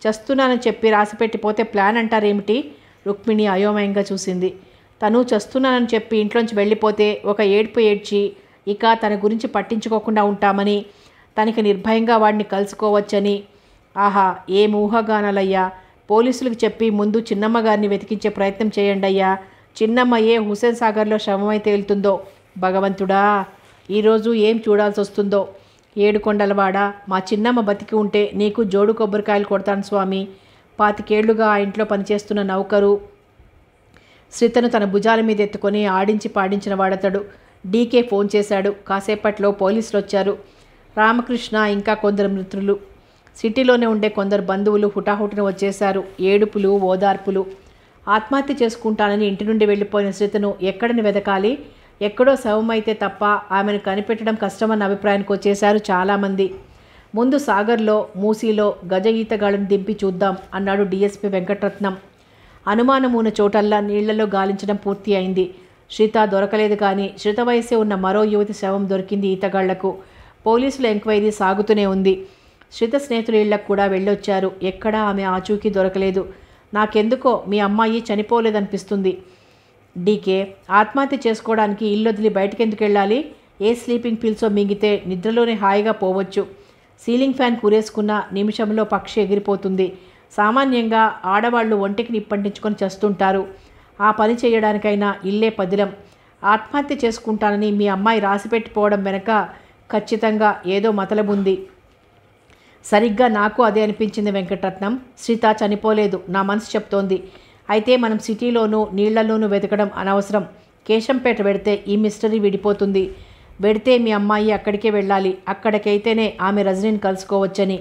చస్తున్నానని చెప్పి రాసిపెట్టిపోతే ప్లాన్ అంటారేమిటి రుక్మిణి అయోమయంగా చూసింది తను చస్తున్నానని చెప్పి ఇంట్లోంచి వెళ్ళిపోతే ఒక ఏడుపు ఏడ్చి ఇక తన గురించి పట్టించుకోకుండా ఉంటామని తనకి నిర్భయంగా వాడిని కలుసుకోవచ్చని ఆహా ఏ ఊహగానాలయ్యా పోలీసులకు చెప్పి ముందు చిన్నమ్మ గారిని వెతికించే ప్రయత్నం చేయండి అయ్యా చిన్నమ్మ ఏ హుసేన్ సాగర్లో శవమై తేలుతుందో భగవంతుడా ఈరోజు ఏం చూడాల్సి వస్తుందో ఏడుకొండలవాడ మా చిన్నమ్మ బతికి ఉంటే నీకు జోడు కొబ్బరికాయలు కొడతాను స్వామి పాతికేళ్లుగా ఆ ఇంట్లో పనిచేస్తున్న నౌకరు శ్రీతను తన భుజాల మీద ఎత్తుకొని ఆడించి పాడించిన వాడతడు డీకే ఫోన్ చేశాడు కాసేపట్లో పోలీసులు వచ్చారు రామకృష్ణ ఇంకా కొందరు మృతులు సిటీలోనే ఉండే కొందరు బంధువులు హుటాహుటిన వచ్చేశారు ఏడుపులు ఓదార్పులు ఆత్మహత్య చేసుకుంటానని ఇంటి నుండి వెళ్ళిపోయిన శ్రీతను ఎక్కడని వెదకాలి ఎక్కడో శవమైతే తప్ప ఆమెను కనిపెట్టడం కష్టమన్న అభిప్రాయానికి వచ్చేశారు చాలామంది ముందు సాగర్లో మూసీలో గజ ఈతగాళ్ళని దింపి చూద్దాం అన్నాడు డీఎస్పీ వెంకటరత్నం ఉన్న చోటల్లా నీళ్లలో గాలించడం పూర్తి అయింది శ్రీత దొరకలేదు కానీ శ్రీత వయసే ఉన్న మరో యువతి శవం దొరికింది ఈతగాళ్లకు పోలీసుల ఎంక్వైరీ సాగుతూనే ఉంది శ్రీత స్నేహితులు ఇళ్లకు కూడా వెళ్ళొచ్చారు ఎక్కడా ఆమె ఆచూకీ దొరకలేదు నాకెందుకో మీ అమ్మాయి చనిపోలేదనిపిస్తుంది డీకే ఆత్మహత్య చేసుకోవడానికి ఇల్లొదిలి బయటకెందుకు వెళ్ళాలి ఏ స్లీపింగ్ పిల్సో మింగితే నిద్రలోనే హాయిగా పోవచ్చు సీలింగ్ ఫ్యాన్ కూరేసుకున్న నిమిషంలో పక్షి ఎగిరిపోతుంది సామాన్యంగా ఆడవాళ్ళు ఒంటికి నిప్పంటించుకొని చేస్తుంటారు ఆ పని చేయడానికైనా ఇల్లే పదిలం ఆత్మహత్య చేసుకుంటానని మీ అమ్మాయి రాసిపెట్టిపోవడం వెనక ఖచ్చితంగా ఏదో మతలబుంది సరిగ్గా నాకు అదే అనిపించింది వెంకటరత్నం సీత చనిపోలేదు నా మనసు చెప్తోంది అయితే మనం సిటీలోనూ నీళ్లలోనూ వెతకడం అనవసరం కేశంపేట పెడితే ఈ మిస్టరీ విడిపోతుంది వెడితే మీ అమ్మాయి అక్కడికే వెళ్ళాలి అక్కడికైతేనే ఆమె రజనీని కలుసుకోవచ్చని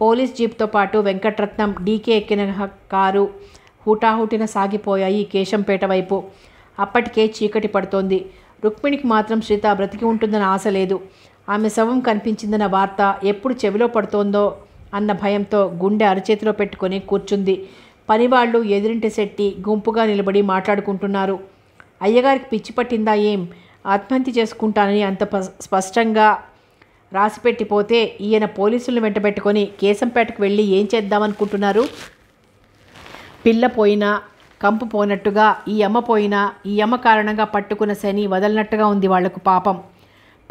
పోలీస్ జీప్తో పాటు వెంకటరత్నం డీకే ఎక్కిన కారు హుటాహుటిన సాగిపోయాయి కేశంపేట వైపు అప్పటికే చీకటి పడుతోంది రుక్మిణికి మాత్రం శ్రీత బ్రతికి ఉంటుందన్న ఆశ లేదు ఆమె శవం కనిపించిందన్న వార్త ఎప్పుడు చెవిలో పడుతోందో అన్న భయంతో గుండె అరచేతిలో పెట్టుకొని కూర్చుంది పనివాళ్ళు ఎదురింటి శెట్టి గుంపుగా నిలబడి మాట్లాడుకుంటున్నారు అయ్యగారికి పిచ్చి పట్టిందా ఏం ఆత్మహత్య చేసుకుంటానని అంత స్పష్టంగా రాసిపెట్టిపోతే ఈయన పోలీసులను వెంటబెట్టుకొని కేశంపేటకు వెళ్ళి ఏం చేద్దామనుకుంటున్నారు పిల్ల పోయినా కంపు పోనట్టుగా ఈ అమ్మ పోయినా ఈ అమ్మ కారణంగా పట్టుకున్న శని వదలనట్టుగా ఉంది వాళ్లకు పాపం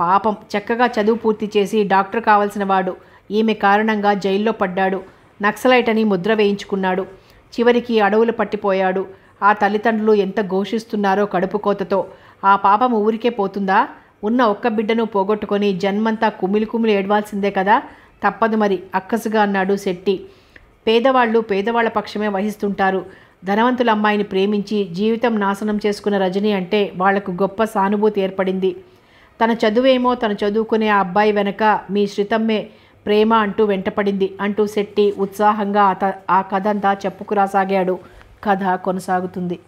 పాపం చక్కగా చదువు పూర్తి చేసి డాక్టర్ కావలసిన వాడు ఈమె కారణంగా జైల్లో పడ్డాడు నక్సలైట్ అని ముద్ర వేయించుకున్నాడు చివరికి అడవులు పట్టిపోయాడు ఆ తల్లిదండ్రులు ఎంత ఘోషిస్తున్నారో కడుపు కోతతో ఆ పాపం ఊరికే పోతుందా ఉన్న ఒక్క బిడ్డను పోగొట్టుకొని జన్మంతా కుమిలి కుమిలి ఏడవాల్సిందే కదా తప్పదు మరి అక్కసుగా అన్నాడు శెట్టి పేదవాళ్ళు పేదవాళ్ల పక్షమే వహిస్తుంటారు ధనవంతుల అమ్మాయిని ప్రేమించి జీవితం నాశనం చేసుకున్న రజని అంటే వాళ్లకు గొప్ప సానుభూతి ఏర్పడింది తన చదువేమో తను చదువుకునే ఆ అబ్బాయి వెనక మీ శ్రితమ్మే ప్రేమ అంటూ వెంటపడింది అంటూ శెట్టి ఉత్సాహంగా ఆ కథంతా చెప్పుకురాసాగాడు కథ కొనసాగుతుంది